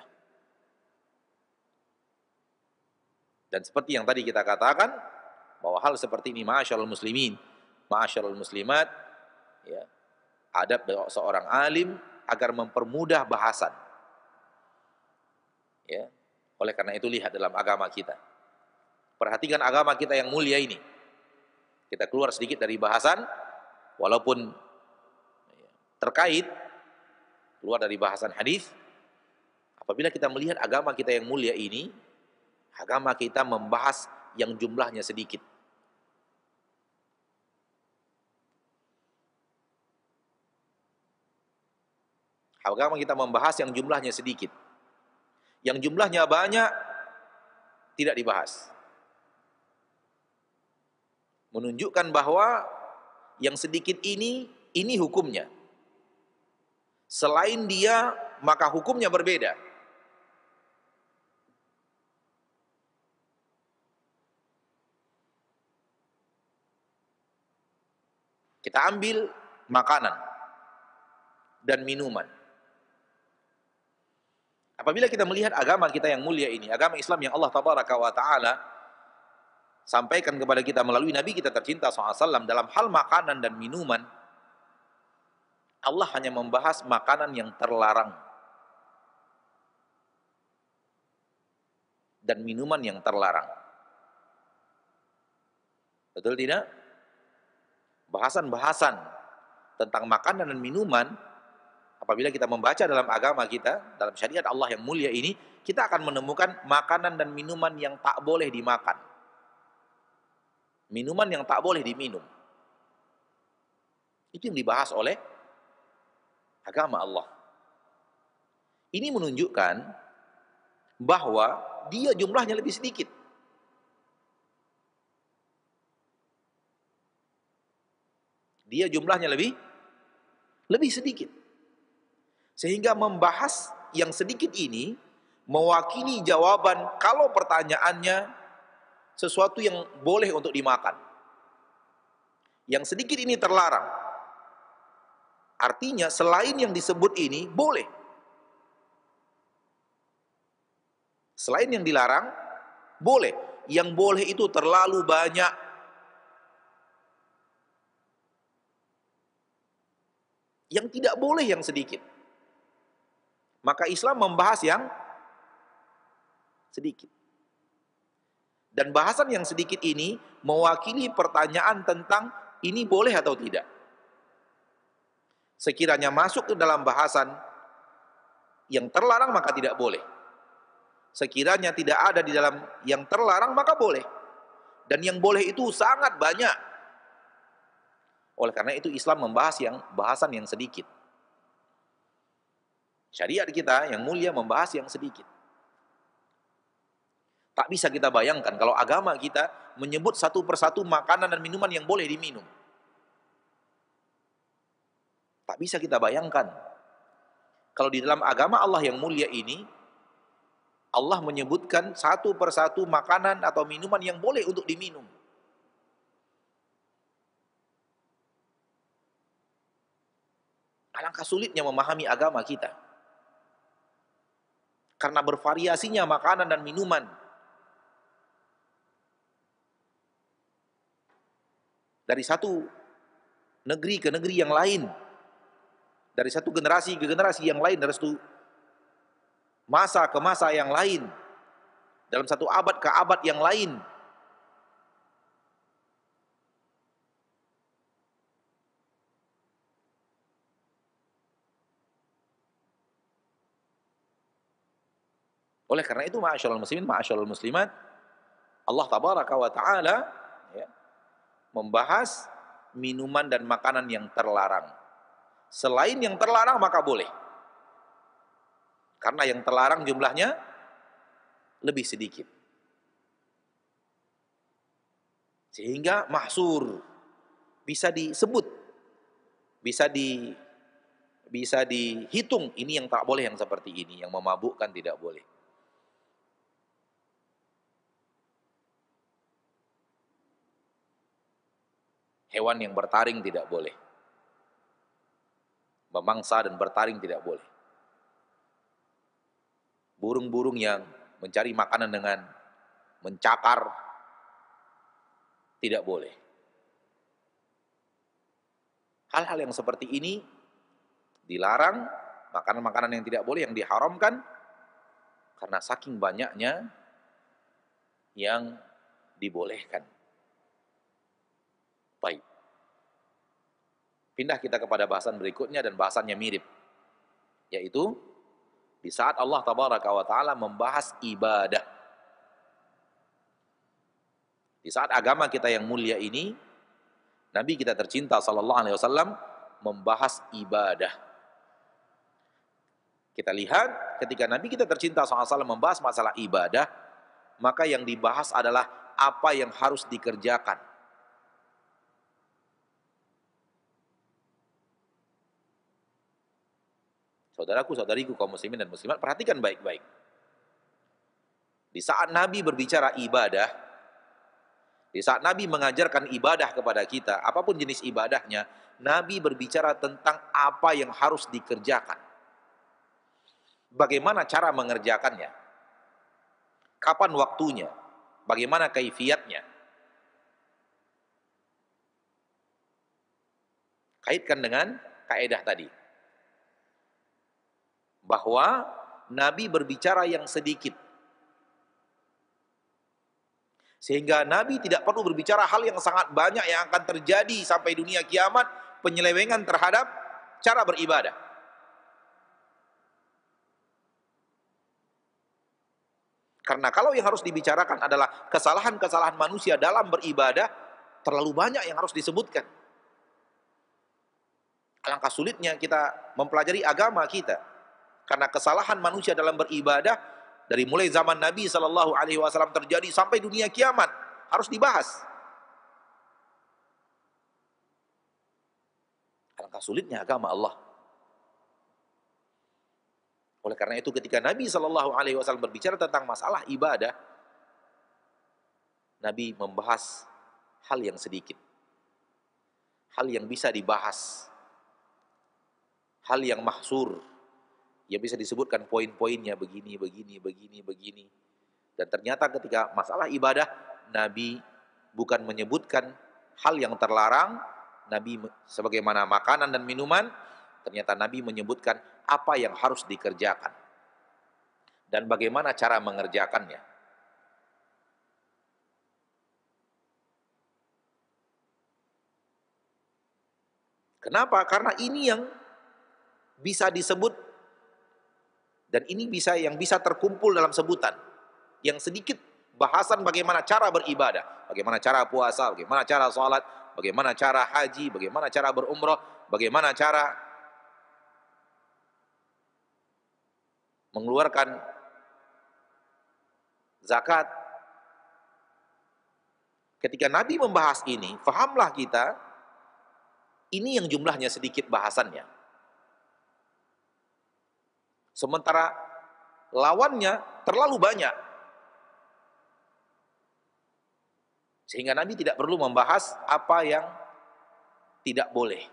Dan seperti yang tadi kita katakan bahwa hal seperti ini masyaallah muslimin, masyaallah muslimat ya, adab seorang alim agar mempermudah bahasan. Ya. Oleh karena itu lihat dalam agama kita Perhatikan agama kita yang mulia ini. Kita keluar sedikit dari bahasan, walaupun terkait, keluar dari bahasan hadis. Apabila kita melihat agama kita yang mulia ini, agama kita membahas yang jumlahnya sedikit. Agama kita membahas yang jumlahnya sedikit. Yang jumlahnya banyak tidak dibahas menunjukkan bahwa yang sedikit ini ini hukumnya. Selain dia maka hukumnya berbeda. Kita ambil makanan dan minuman. Apabila kita melihat agama kita yang mulia ini, agama Islam yang Allah tabaraka wa taala sampaikan kepada kita melalui Nabi kita tercinta SAW dalam hal makanan dan minuman. Allah hanya membahas makanan yang terlarang. Dan minuman yang terlarang. Betul tidak? Bahasan-bahasan tentang makanan dan minuman apabila kita membaca dalam agama kita, dalam syariat Allah yang mulia ini, kita akan menemukan makanan dan minuman yang tak boleh dimakan Minuman yang tak boleh diminum. Itu yang dibahas oleh agama Allah. Ini menunjukkan bahwa dia jumlahnya lebih sedikit. Dia jumlahnya lebih lebih sedikit. Sehingga membahas yang sedikit ini mewakili jawaban kalau pertanyaannya sesuatu yang boleh untuk dimakan. Yang sedikit ini terlarang. Artinya selain yang disebut ini boleh. Selain yang dilarang boleh. Yang boleh itu terlalu banyak. Yang tidak boleh yang sedikit. Maka Islam membahas yang sedikit. Dan bahasan yang sedikit ini mewakili pertanyaan tentang ini boleh atau tidak. Sekiranya masuk ke dalam bahasan yang terlarang maka tidak boleh. Sekiranya tidak ada di dalam yang terlarang maka boleh. Dan yang boleh itu sangat banyak. Oleh karena itu Islam membahas yang bahasan yang sedikit. Syariat kita yang mulia membahas yang sedikit. Tak bisa kita bayangkan kalau agama kita menyebut satu persatu makanan dan minuman yang boleh diminum. Tak bisa kita bayangkan. Kalau di dalam agama Allah yang mulia ini, Allah menyebutkan satu persatu makanan atau minuman yang boleh untuk diminum. Alangkah sulitnya memahami agama kita. Karena bervariasinya makanan dan minuman dari satu negeri ke negeri yang lain, dari satu generasi ke generasi yang lain, dari satu masa ke masa yang lain, dalam satu abad ke abad yang lain. Oleh karena itu, ma'asyarul muslimin, ma'asyarul muslimat, Allah tabaraka wa ta'ala membahas minuman dan makanan yang terlarang. Selain yang terlarang maka boleh. Karena yang terlarang jumlahnya lebih sedikit. Sehingga mahsur bisa disebut, bisa di bisa dihitung ini yang tak boleh yang seperti ini, yang memabukkan tidak boleh. Hewan yang bertaring tidak boleh. Memangsa dan bertaring tidak boleh. Burung-burung yang mencari makanan dengan mencakar tidak boleh. Hal-hal yang seperti ini dilarang, makanan-makanan yang tidak boleh yang diharamkan karena saking banyaknya yang dibolehkan. Baik. Pindah kita kepada bahasan berikutnya dan bahasannya mirip. Yaitu, di saat Allah tabaraka wa ta'ala membahas ibadah. Di saat agama kita yang mulia ini, Nabi kita tercinta sallallahu alaihi wasallam membahas ibadah. Kita lihat ketika Nabi kita tercinta SAW membahas masalah ibadah, maka yang dibahas adalah apa yang harus dikerjakan. Saudaraku, saudariku kaum muslimin dan muslimat, perhatikan baik-baik. Di saat Nabi berbicara ibadah, di saat Nabi mengajarkan ibadah kepada kita, apapun jenis ibadahnya, Nabi berbicara tentang apa yang harus dikerjakan. Bagaimana cara mengerjakannya? Kapan waktunya? Bagaimana kaifiatnya? Kaitkan dengan kaedah tadi bahwa Nabi berbicara yang sedikit. Sehingga Nabi tidak perlu berbicara hal yang sangat banyak yang akan terjadi sampai dunia kiamat, penyelewengan terhadap cara beribadah. Karena kalau yang harus dibicarakan adalah kesalahan-kesalahan manusia dalam beribadah, terlalu banyak yang harus disebutkan. Alangkah sulitnya kita mempelajari agama kita karena kesalahan manusia dalam beribadah dari mulai zaman Nabi Shallallahu Alaihi Wasallam terjadi sampai dunia kiamat harus dibahas. Alangkah sulitnya agama Allah. Oleh karena itu ketika Nabi Shallallahu Alaihi Wasallam berbicara tentang masalah ibadah, Nabi membahas hal yang sedikit, hal yang bisa dibahas, hal yang mahsur, Ya bisa disebutkan poin-poinnya begini, begini, begini, begini. Dan ternyata ketika masalah ibadah, Nabi bukan menyebutkan hal yang terlarang, Nabi sebagaimana makanan dan minuman, ternyata Nabi menyebutkan apa yang harus dikerjakan dan bagaimana cara mengerjakannya. Kenapa? Karena ini yang bisa disebut dan ini bisa yang bisa terkumpul dalam sebutan. Yang sedikit bahasan bagaimana cara beribadah, bagaimana cara puasa, bagaimana cara sholat, bagaimana cara haji, bagaimana cara berumrah, bagaimana cara mengeluarkan zakat. Ketika Nabi membahas ini, fahamlah kita ini yang jumlahnya sedikit bahasannya. Sementara lawannya terlalu banyak. Sehingga Nabi tidak perlu membahas apa yang tidak boleh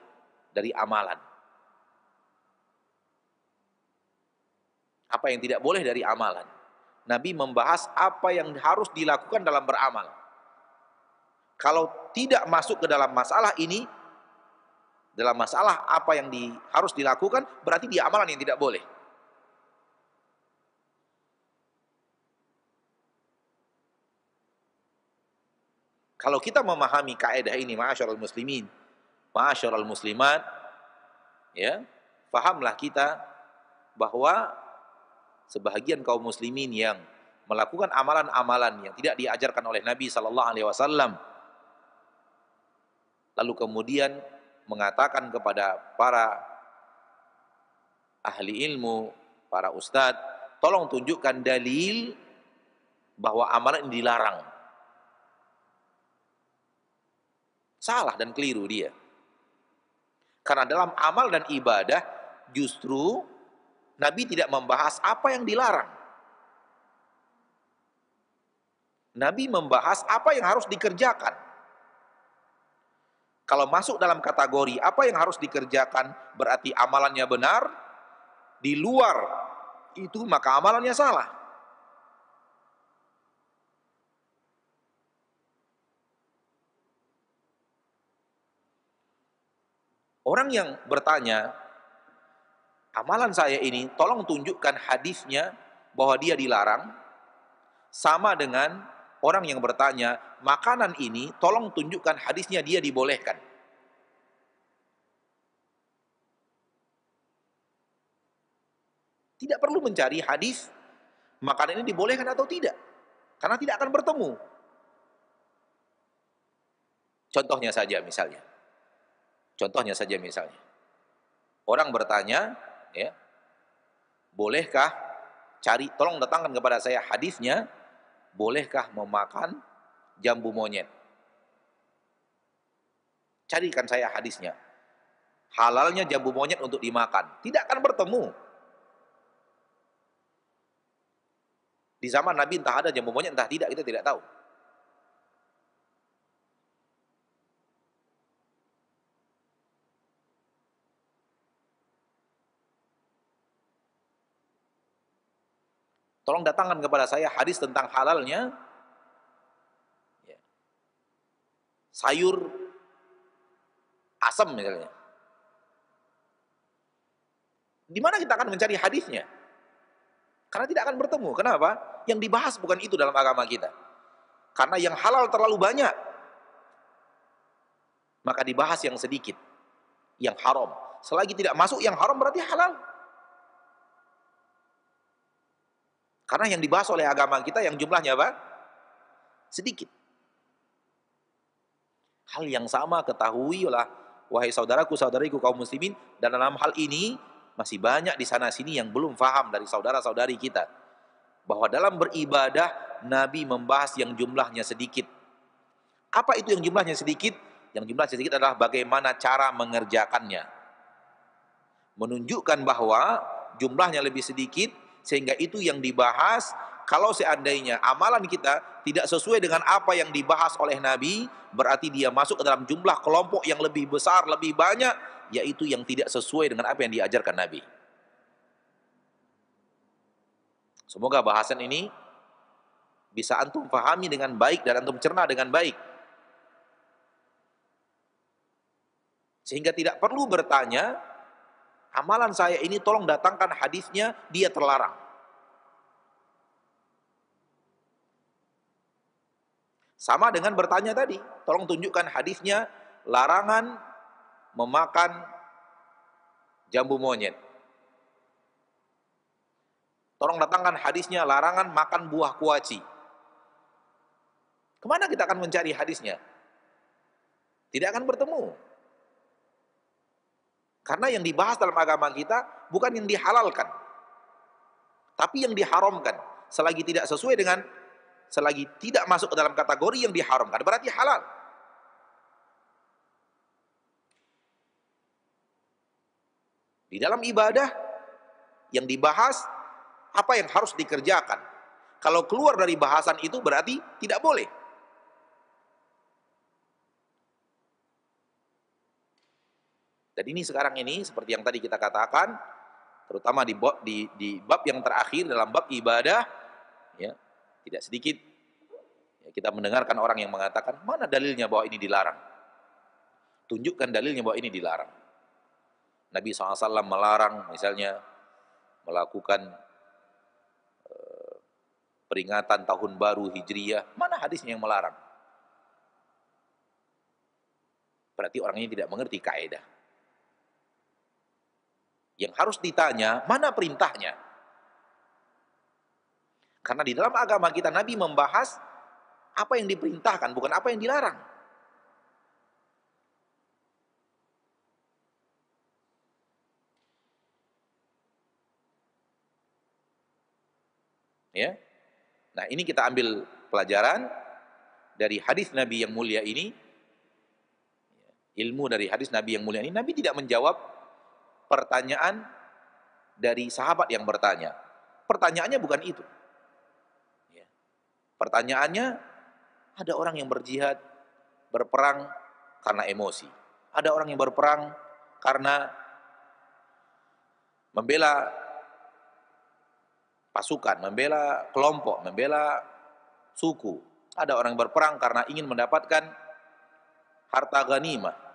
dari amalan. Apa yang tidak boleh dari amalan. Nabi membahas apa yang harus dilakukan dalam beramal. Kalau tidak masuk ke dalam masalah ini, dalam masalah apa yang di, harus dilakukan, berarti di amalan yang tidak boleh. Kalau kita memahami kaidah ini, ma'asyiral muslimin, ma'asyiral muslimat, ya, fahamlah kita bahwa sebahagian kaum muslimin yang melakukan amalan-amalan yang tidak diajarkan oleh Nabi sallallahu Alaihi Wasallam, lalu kemudian mengatakan kepada para ahli ilmu, para ustadz, tolong tunjukkan dalil bahwa amalan ini dilarang. Salah dan keliru dia. Karena dalam amal dan ibadah justru Nabi tidak membahas apa yang dilarang. Nabi membahas apa yang harus dikerjakan. Kalau masuk dalam kategori apa yang harus dikerjakan berarti amalannya benar, di luar itu maka amalannya salah. Orang yang bertanya, amalan saya ini tolong tunjukkan hadisnya bahwa dia dilarang sama dengan orang yang bertanya, makanan ini tolong tunjukkan hadisnya dia dibolehkan. Tidak perlu mencari hadis makanan ini dibolehkan atau tidak. Karena tidak akan bertemu. Contohnya saja misalnya Contohnya saja misalnya. Orang bertanya, ya, bolehkah cari, tolong datangkan kepada saya hadisnya, bolehkah memakan jambu monyet? Carikan saya hadisnya. Halalnya jambu monyet untuk dimakan. Tidak akan bertemu. Di zaman Nabi entah ada jambu monyet, entah tidak, kita tidak tahu. Tolong datangkan kepada saya hadis tentang halalnya ya. sayur asam misalnya. Di mana kita akan mencari hadisnya? Karena tidak akan bertemu. Kenapa? Yang dibahas bukan itu dalam agama kita. Karena yang halal terlalu banyak. Maka dibahas yang sedikit. Yang haram. Selagi tidak masuk yang haram berarti halal. Karena yang dibahas oleh agama kita yang jumlahnya apa? Sedikit. Hal yang sama ketahui oleh wahai saudaraku saudariku kaum muslimin dan dalam hal ini masih banyak di sana sini yang belum faham dari saudara-saudari kita bahwa dalam beribadah Nabi membahas yang jumlahnya sedikit. Apa itu yang jumlahnya sedikit? Yang jumlahnya sedikit adalah bagaimana cara mengerjakannya. Menunjukkan bahwa jumlahnya lebih sedikit sehingga itu yang dibahas kalau seandainya amalan kita tidak sesuai dengan apa yang dibahas oleh Nabi, berarti dia masuk ke dalam jumlah kelompok yang lebih besar, lebih banyak, yaitu yang tidak sesuai dengan apa yang diajarkan Nabi. Semoga bahasan ini bisa antum pahami dengan baik dan antum cerna dengan baik. Sehingga tidak perlu bertanya amalan saya ini tolong datangkan hadisnya, dia terlarang. Sama dengan bertanya tadi, tolong tunjukkan hadisnya larangan memakan jambu monyet. Tolong datangkan hadisnya larangan makan buah kuaci. Kemana kita akan mencari hadisnya? Tidak akan bertemu. Karena yang dibahas dalam agama kita bukan yang dihalalkan, tapi yang diharamkan. Selagi tidak sesuai dengan, selagi tidak masuk ke dalam kategori yang diharamkan, berarti halal. Di dalam ibadah yang dibahas apa yang harus dikerjakan. Kalau keluar dari bahasan itu berarti tidak boleh. Dan ini sekarang ini seperti yang tadi kita katakan, terutama di bab, di, di bab yang terakhir dalam bab ibadah, ya tidak sedikit ya, kita mendengarkan orang yang mengatakan mana dalilnya bahwa ini dilarang. Tunjukkan dalilnya bahwa ini dilarang. Nabi SAW melarang misalnya melakukan eh, peringatan tahun baru Hijriah. Mana hadisnya yang melarang? Berarti orang ini tidak mengerti kaedah. Yang harus ditanya, mana perintahnya? Karena di dalam agama kita Nabi membahas apa yang diperintahkan, bukan apa yang dilarang. Ya. Nah, ini kita ambil pelajaran dari hadis Nabi yang mulia ini. Ilmu dari hadis Nabi yang mulia ini, Nabi tidak menjawab pertanyaan dari sahabat yang bertanya. Pertanyaannya bukan itu. Ya. Pertanyaannya, ada orang yang berjihad, berperang karena emosi. Ada orang yang berperang karena membela pasukan, membela kelompok, membela suku. Ada orang yang berperang karena ingin mendapatkan harta ganimah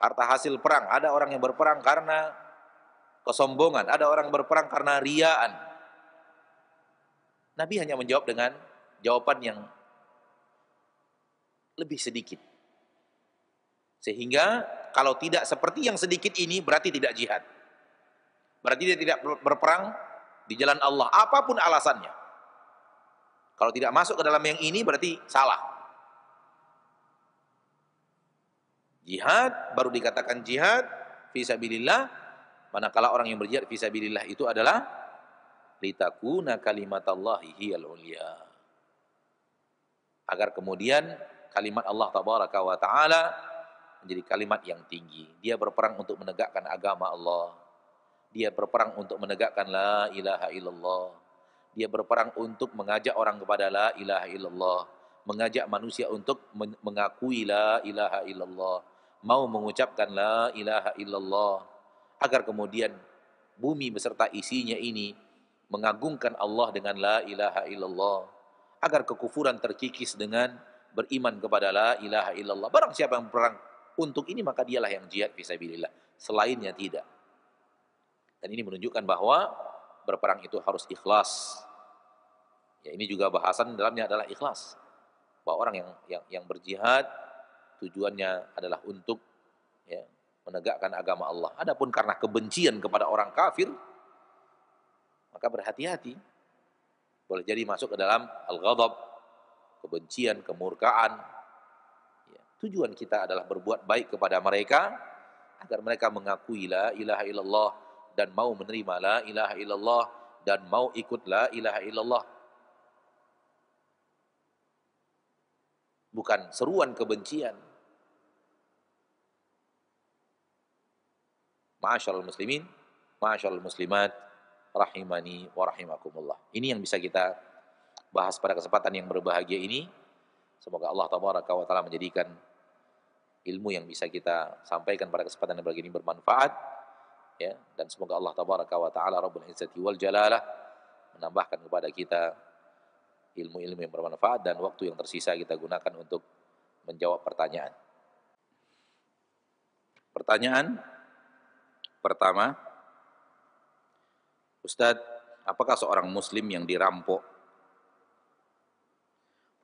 harta hasil perang. Ada orang yang berperang karena kesombongan, ada orang yang berperang karena riaan. Nabi hanya menjawab dengan jawaban yang lebih sedikit. Sehingga kalau tidak seperti yang sedikit ini berarti tidak jihad. Berarti dia tidak berperang di jalan Allah apapun alasannya. Kalau tidak masuk ke dalam yang ini berarti salah. Jihad baru dikatakan jihad fisabilillah manakala orang yang berjihad fisabilillah itu adalah litakuna kalimatallahi hiyal ulia. Agar kemudian kalimat Allah tabaraka wa taala menjadi kalimat yang tinggi. Dia berperang untuk menegakkan agama Allah. Dia berperang untuk menegakkan la ilaha illallah. Dia berperang untuk mengajak orang kepada la ilaha illallah, mengajak manusia untuk mengakui la ilaha illallah mau mengucapkan la ilaha illallah agar kemudian bumi beserta isinya ini mengagungkan Allah dengan la ilaha illallah agar kekufuran terkikis dengan beriman kepada la ilaha illallah barang siapa yang berang untuk ini maka dialah yang jihad bisa fisabilillah selainnya tidak dan ini menunjukkan bahwa berperang itu harus ikhlas ya ini juga bahasan dalamnya adalah ikhlas bahwa orang yang yang, yang berjihad tujuannya adalah untuk ya, menegakkan agama Allah. Adapun karena kebencian kepada orang kafir, maka berhati-hati. Boleh jadi masuk ke dalam al-ghadab, kebencian, kemurkaan. Ya, tujuan kita adalah berbuat baik kepada mereka, agar mereka mengakui la ilaha illallah dan mau menerima la ilaha illallah dan mau ikut la ilaha illallah. Bukan seruan kebencian, Ma'asyarul muslimin, ma'asyarul muslimat, rahimani wa rahimakumullah. Ini yang bisa kita bahas pada kesempatan yang berbahagia ini. Semoga Allah tabaraka wa taala menjadikan ilmu yang bisa kita sampaikan pada kesempatan yang berbahagia ini bermanfaat ya dan semoga Allah tabaraka wa taala rabbul izzati wal jalalah menambahkan kepada kita ilmu-ilmu yang bermanfaat dan waktu yang tersisa kita gunakan untuk menjawab pertanyaan. Pertanyaan Pertama, Ustadz, apakah seorang muslim yang dirampok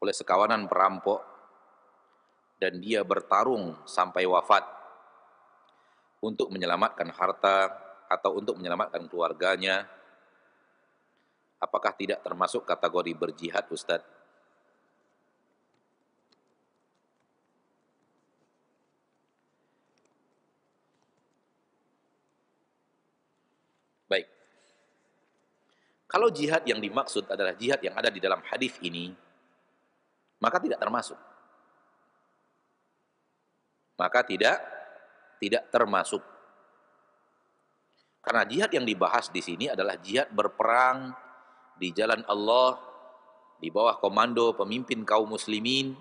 oleh sekawanan perampok dan dia bertarung sampai wafat untuk menyelamatkan harta atau untuk menyelamatkan keluarganya, apakah tidak termasuk kategori berjihad Ustadz? Kalau jihad yang dimaksud adalah jihad yang ada di dalam hadis ini, maka tidak termasuk. Maka tidak tidak termasuk. Karena jihad yang dibahas di sini adalah jihad berperang di jalan Allah di bawah komando pemimpin kaum muslimin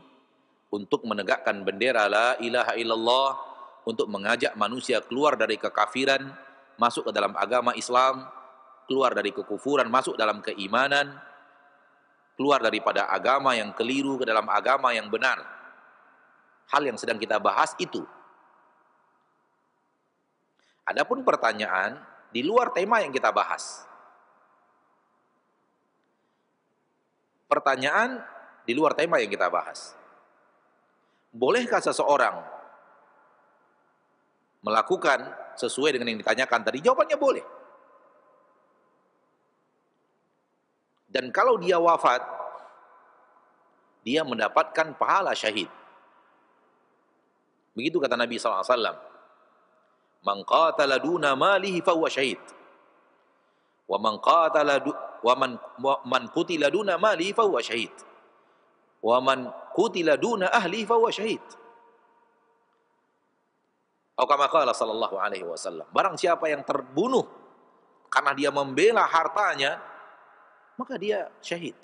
untuk menegakkan bendera la ilaha illallah untuk mengajak manusia keluar dari kekafiran masuk ke dalam agama Islam keluar dari kekufuran, masuk dalam keimanan, keluar daripada agama yang keliru ke dalam agama yang benar. Hal yang sedang kita bahas itu. Adapun pertanyaan di luar tema yang kita bahas. Pertanyaan di luar tema yang kita bahas. Bolehkah seseorang melakukan sesuai dengan yang ditanyakan tadi? Jawabannya boleh. Dan kalau dia wafat, dia mendapatkan pahala syahid. Begitu kata Nabi SAW. Man qatala duna malihi fahuwa syahid. Wa man qatala wa man, man qutila duna malihi fahuwa syahid. Wa man qutila duna ahli fahuwa syahid. Atau kama qala sallallahu alaihi wasallam. Barang siapa yang terbunuh karena dia membela hartanya, maka dia syahid.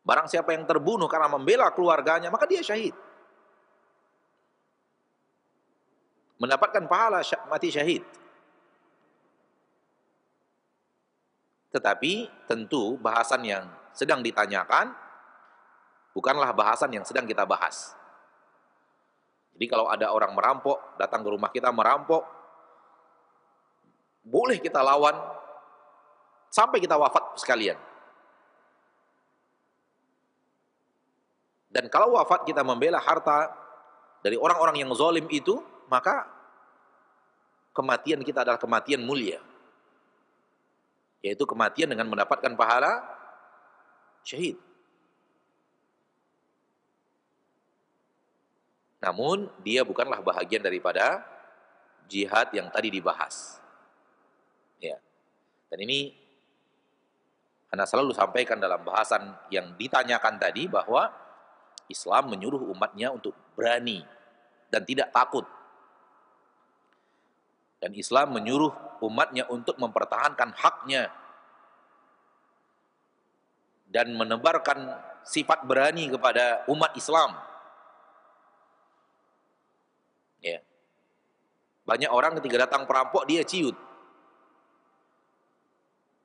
Barang siapa yang terbunuh karena membela keluarganya, maka dia syahid. Mendapatkan pahala mati syahid. Tetapi tentu bahasan yang sedang ditanyakan bukanlah bahasan yang sedang kita bahas. Jadi kalau ada orang merampok, datang ke rumah kita merampok, boleh kita lawan, sampai kita wafat sekalian. Dan kalau wafat kita membela harta dari orang-orang yang zalim itu, maka kematian kita adalah kematian mulia. Yaitu kematian dengan mendapatkan pahala syahid. Namun dia bukanlah bahagian daripada jihad yang tadi dibahas. Ya. Dan ini karena selalu sampaikan dalam bahasan yang ditanyakan tadi bahwa Islam menyuruh umatnya untuk berani dan tidak takut. Dan Islam menyuruh umatnya untuk mempertahankan haknya dan menebarkan sifat berani kepada umat Islam. Ya. Banyak orang ketika datang perampok dia ciut.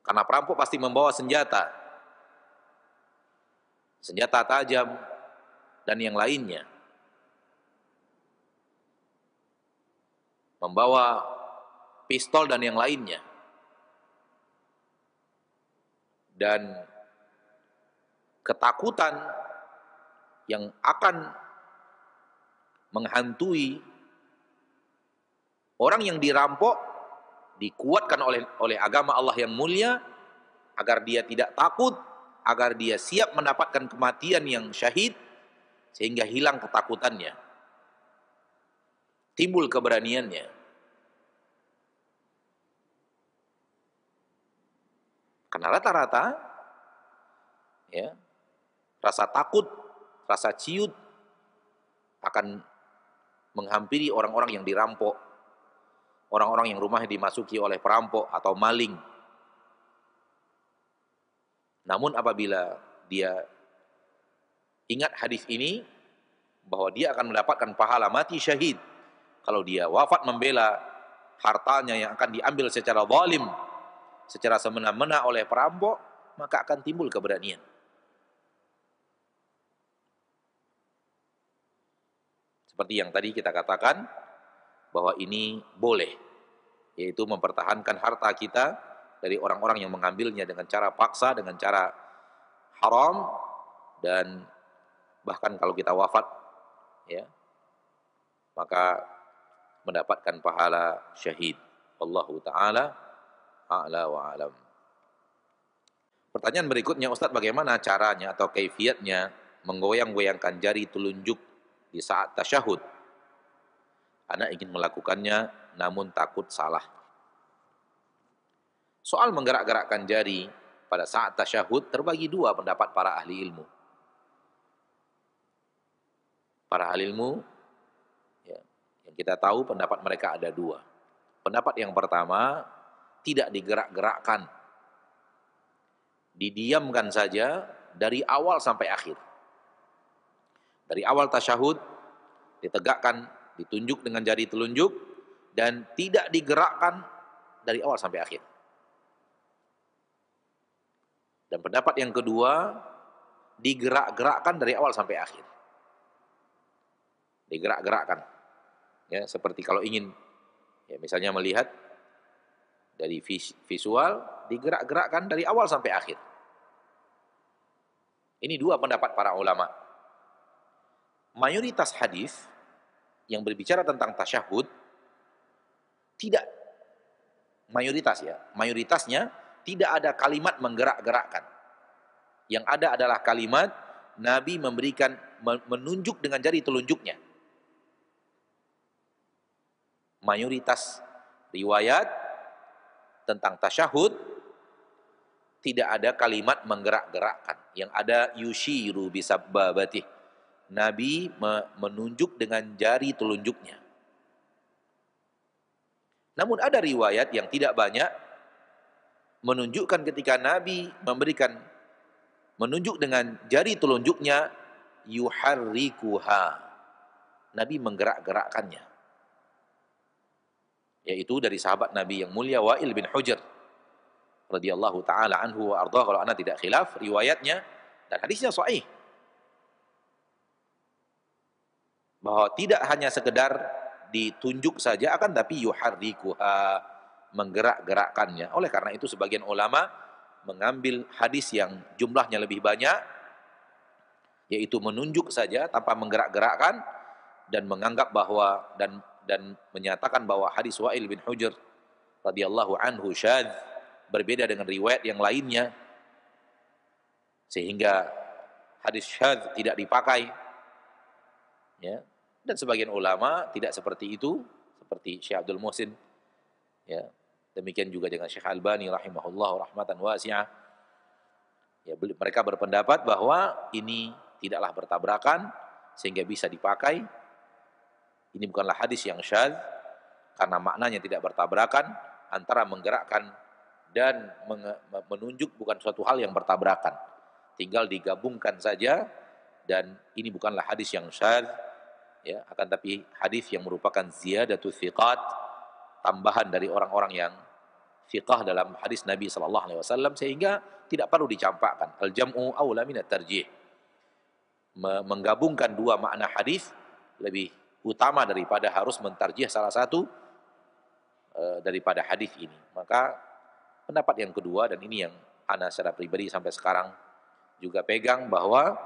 Karena perampok pasti membawa senjata. Senjata tajam dan yang lainnya. Membawa pistol dan yang lainnya. Dan ketakutan yang akan menghantui orang yang dirampok dikuatkan oleh oleh agama Allah yang mulia agar dia tidak takut, agar dia siap mendapatkan kematian yang syahid sehingga hilang ketakutannya. Timbul keberaniannya. Karena rata-rata ya, rasa takut, rasa ciut akan menghampiri orang-orang yang dirampok orang-orang yang rumah dimasuki oleh perampok atau maling. Namun apabila dia ingat hadis ini bahwa dia akan mendapatkan pahala mati syahid kalau dia wafat membela hartanya yang akan diambil secara zalim, secara semena-mena oleh perampok, maka akan timbul keberanian. Seperti yang tadi kita katakan, bahwa ini boleh yaitu mempertahankan harta kita dari orang-orang yang mengambilnya dengan cara paksa, dengan cara haram dan bahkan kalau kita wafat ya maka mendapatkan pahala syahid. Allahu taala a'la wa Pertanyaan berikutnya Ustadz bagaimana caranya atau kaifiatnya menggoyang-goyangkan jari telunjuk di saat tasyahud Anak ingin melakukannya namun takut salah. Soal menggerak-gerakkan jari pada saat tasyahud terbagi dua pendapat para ahli ilmu. Para ahli ilmu, ya, yang kita tahu pendapat mereka ada dua. Pendapat yang pertama, tidak digerak-gerakkan. Didiamkan saja dari awal sampai akhir. Dari awal tasyahud, ditegakkan ditunjuk dengan jari telunjuk dan tidak digerakkan dari awal sampai akhir. Dan pendapat yang kedua, digerak-gerakkan dari awal sampai akhir. Digerak-gerakkan. Ya, seperti kalau ingin ya misalnya melihat dari visual digerak-gerakkan dari awal sampai akhir. Ini dua pendapat para ulama. Mayoritas hadis yang berbicara tentang tasyahud tidak mayoritas ya, mayoritasnya tidak ada kalimat menggerak-gerakkan. Yang ada adalah kalimat Nabi memberikan menunjuk dengan jari telunjuknya. Mayoritas riwayat tentang tasyahud tidak ada kalimat menggerak-gerakkan. Yang ada yushiru bisababatih. Nabi menunjuk dengan jari telunjuknya. Namun ada riwayat yang tidak banyak menunjukkan ketika Nabi memberikan menunjuk dengan jari telunjuknya yuharrikuha. Nabi menggerak-gerakkannya. Yaitu dari sahabat Nabi yang mulia Wa'il bin Hujr radhiyallahu taala anhu wa ardhahu kalau anak tidak khilaf riwayatnya dan hadisnya sahih bahwa tidak hanya sekedar ditunjuk saja akan tapi yuharrikuha menggerak-gerakkannya. Oleh karena itu sebagian ulama mengambil hadis yang jumlahnya lebih banyak yaitu menunjuk saja tanpa menggerak-gerakkan dan menganggap bahwa dan dan menyatakan bahwa hadis Wa'il bin Hujr radhiyallahu anhu syadz berbeda dengan riwayat yang lainnya sehingga hadis syadz tidak dipakai ya dan sebagian ulama tidak seperti itu seperti Syekh Abdul Muhsin ya demikian juga dengan Syekh Albani rahimahullah rahmatan wasi'ah ya mereka berpendapat bahwa ini tidaklah bertabrakan sehingga bisa dipakai ini bukanlah hadis yang syadz karena maknanya tidak bertabrakan antara menggerakkan dan menunjuk bukan suatu hal yang bertabrakan tinggal digabungkan saja dan ini bukanlah hadis yang syadz ya akan tapi hadis yang merupakan ziyadatu thiqat tambahan dari orang-orang yang thiqah dalam hadis Nabi sallallahu alaihi wasallam sehingga tidak perlu dicampakkan al jam'u aula min tarjih menggabungkan dua makna hadis lebih utama daripada harus mentarjih salah satu e, daripada hadis ini maka pendapat yang kedua dan ini yang ana secara pribadi sampai sekarang juga pegang bahwa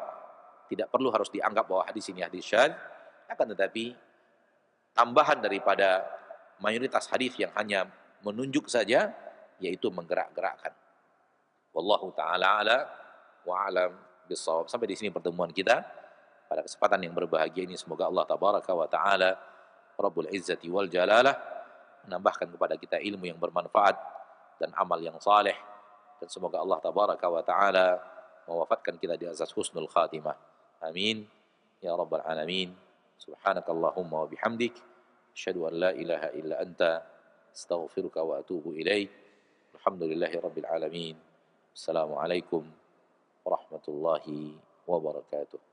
tidak perlu harus dianggap bahwa hadis ini hadis syadz akan tetapi tambahan daripada mayoritas hadis yang hanya menunjuk saja yaitu menggerak-gerakkan. Wallahu taala ala wa alam bisawab. Sampai di sini pertemuan kita pada kesempatan yang berbahagia ini semoga Allah tabaraka wa taala Rabbul Izzati wal Jalalah menambahkan kepada kita ilmu yang bermanfaat dan amal yang saleh dan semoga Allah tabaraka wa taala mewafatkan kita di azas husnul khatimah. Amin ya rabbal alamin. سبحانك اللهم وبحمدك أشهد أن لا إله إلا أنت أستغفرك وأتوب إليك الحمد لله رب العالمين السلام عليكم ورحمة الله وبركاته